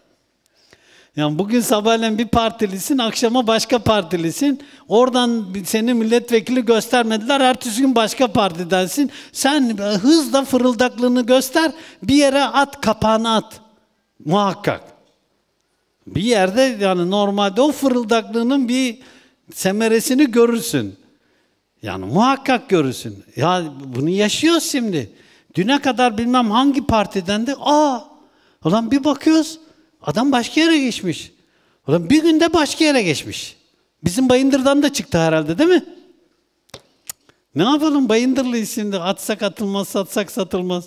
Yani bugün sabahleyin bir partilisin, akşama başka partilisin. Oradan seni milletvekili göstermediler, ertesi gün başka partidensin. Sen hızla fırıldaklığını göster, bir yere at, kapağını at. Muhakkak. Bir yerde yani normalde o fırıldaklığının bir semeresini görürsün. Yani muhakkak görürsün. Ya bunu yaşıyoruz şimdi. Düne kadar bilmem hangi partidendi. de aa ulan bir bakıyoruz Adam başka yere geçmiş. Ulan bir günde başka yere geçmiş. Bizim Bayındır'dan da çıktı herhalde değil mi? Ne yapalım bayındırlı isimde, Atsak atılmaz, satsak satılmaz.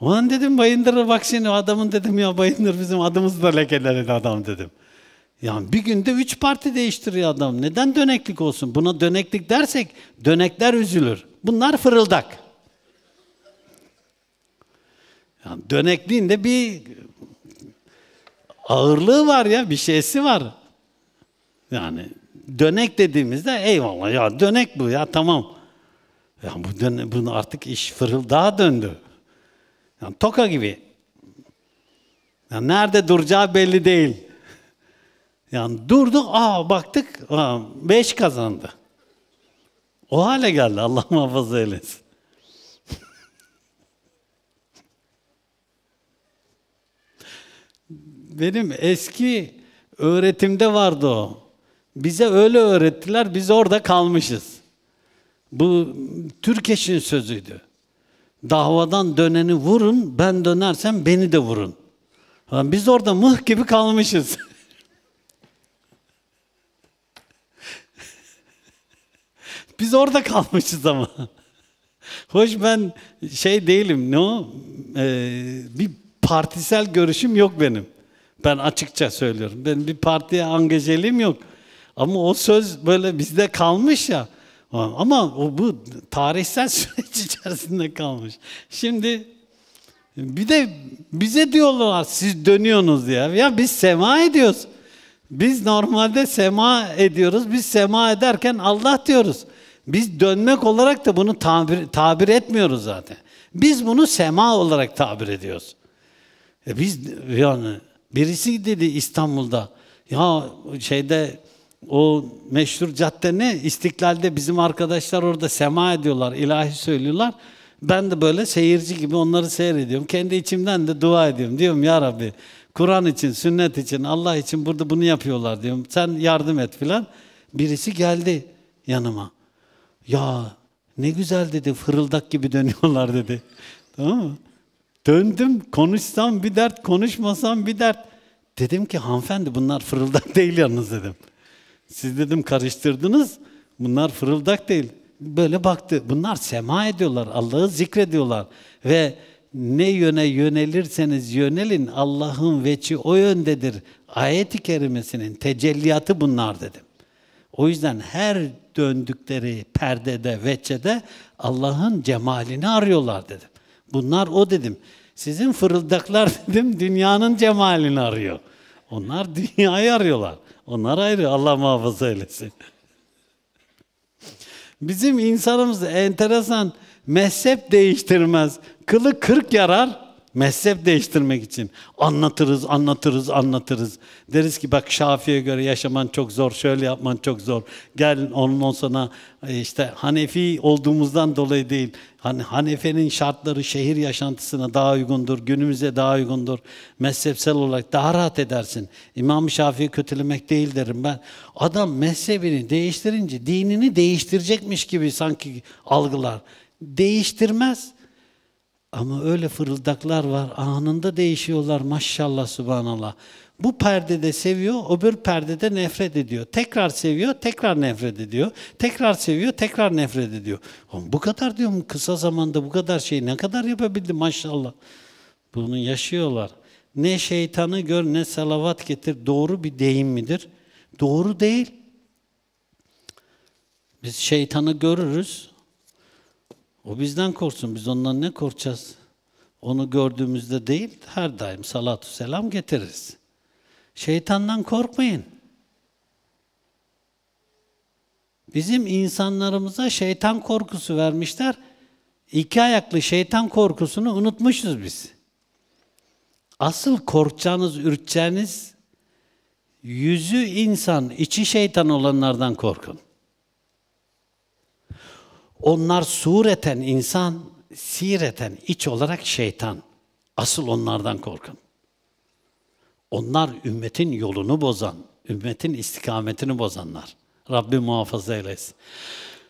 Ulan dedim Bayındır'a bak şimdi adamın dedim ya Bayındır bizim adımızı da lekeledi adam dedim. Yani bir günde üç parti değiştiriyor adam. Neden döneklik olsun? Buna döneklik dersek dönekler üzülür. Bunlar fırıldak. Yani dönekliğin de bir ağırlığı var ya bir şeysi var. Yani dönek dediğimizde eyvallah ya dönek bu ya tamam. Ya bu dön bunu artık iş fırıldağa döndü. Yani toka gibi. Yani nerede duracağı belli değil. Yani durduk, aa baktık, aa, beş kazandı. O hale geldi Allah muhafaza eylesin. benim eski öğretimde vardı o. Bize öyle öğrettiler, biz orada kalmışız. Bu Türkeş'in sözüydü. Davadan döneni vurun, ben dönersem beni de vurun. biz orada mıh gibi kalmışız. biz orada kalmışız ama. Hoş ben şey değilim, ne o? Ee, bir partisel görüşüm yok benim. Ben açıkça söylüyorum. Ben bir partiye angajeliğim yok. Ama o söz böyle bizde kalmış ya. Ama o bu tarihsel süreç içerisinde kalmış. Şimdi bir de bize diyorlar siz dönüyorsunuz ya. Ya biz sema ediyoruz. Biz normalde sema ediyoruz. Biz sema ederken Allah diyoruz. Biz dönmek olarak da bunu tabir, tabir etmiyoruz zaten. Biz bunu sema olarak tabir ediyoruz. E biz yani Birisi dedi İstanbul'da ya şeyde o meşhur cadde ne? İstiklal'de bizim arkadaşlar orada sema ediyorlar, ilahi söylüyorlar. Ben de böyle seyirci gibi onları seyrediyorum. Kendi içimden de dua ediyorum. Diyorum ya Rabbi Kur'an için, sünnet için, Allah için burada bunu yapıyorlar diyorum. Sen yardım et filan. Birisi geldi yanıma. Ya ne güzel dedi fırıldak gibi dönüyorlar dedi. Tamam mı? Döndüm konuşsam bir dert, konuşmasam bir dert. Dedim ki hanımefendi bunlar fırıldak değil yalnız dedim. Siz dedim karıştırdınız bunlar fırıldak değil. Böyle baktı bunlar sema ediyorlar Allah'ı zikrediyorlar. Ve ne yöne yönelirseniz yönelin Allah'ın veçi o yöndedir. Ayet-i kerimesinin tecelliyatı bunlar dedim. O yüzden her döndükleri perdede, veçede Allah'ın cemalini arıyorlar dedim. Bunlar o dedim. Sizin fırıldaklar dedim dünyanın cemalini arıyor. Onlar dünyayı arıyorlar. Onlar ayrı Allah muhafaza eylesin. Bizim insanımız enteresan mezhep değiştirmez. Kılı kırk yarar Mezhep değiştirmek için anlatırız, anlatırız, anlatırız. Deriz ki bak Şafi'ye göre yaşaman çok zor, şöyle yapman çok zor. Gel onun sana e, işte Hanefi olduğumuzdan dolayı değil. Hani Hanefe'nin şartları şehir yaşantısına daha uygundur, günümüze daha uygundur. Mezhepsel olarak daha rahat edersin. İmam Şafii'yi kötülemek değil derim ben. Adam mezhebini değiştirince dinini değiştirecekmiş gibi sanki algılar. Değiştirmez. Ama öyle fırıldaklar var. Anında değişiyorlar maşallah subhanallah. Bu perdede seviyor, öbür perdede nefret ediyor. Tekrar seviyor, tekrar nefret ediyor. Tekrar seviyor, tekrar nefret ediyor. Oğlum bu kadar diyorum kısa zamanda bu kadar şey ne kadar yapabildi maşallah. Bunu yaşıyorlar. Ne şeytanı gör ne salavat getir. Doğru bir deyim midir? Doğru değil. Biz şeytanı görürüz o bizden korksun. Biz ondan ne korkacağız? Onu gördüğümüzde değil, her daim salatu selam getiririz. Şeytandan korkmayın. Bizim insanlarımıza şeytan korkusu vermişler. İki ayaklı şeytan korkusunu unutmuşuz biz. Asıl korkacağınız, ürteceğiniz yüzü insan, içi şeytan olanlardan korkun. Onlar sureten insan, sireten iç olarak şeytan. Asıl onlardan korkun. Onlar ümmetin yolunu bozan, ümmetin istikametini bozanlar. Rabbim muhafaza eylesin.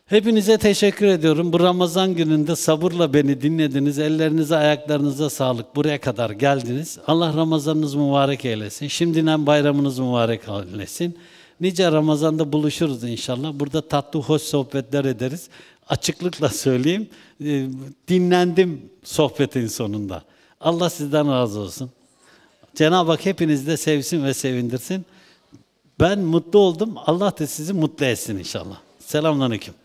Hepinize teşekkür ediyorum. Bu Ramazan gününde sabırla beni dinlediniz. Ellerinize, ayaklarınıza sağlık. Buraya kadar geldiniz. Allah Ramazanınız mübarek eylesin. Şimdiden bayramınız mübarek eylesin. Nice Ramazan'da buluşuruz inşallah. Burada tatlı, hoş sohbetler ederiz açıklıkla söyleyeyim. Ee, dinlendim sohbetin sonunda. Allah sizden razı olsun. Cenab-ı Hak hepinizi de sevsin ve sevindirsin. Ben mutlu oldum. Allah da sizi mutlu etsin inşallah. Selamünaleyküm.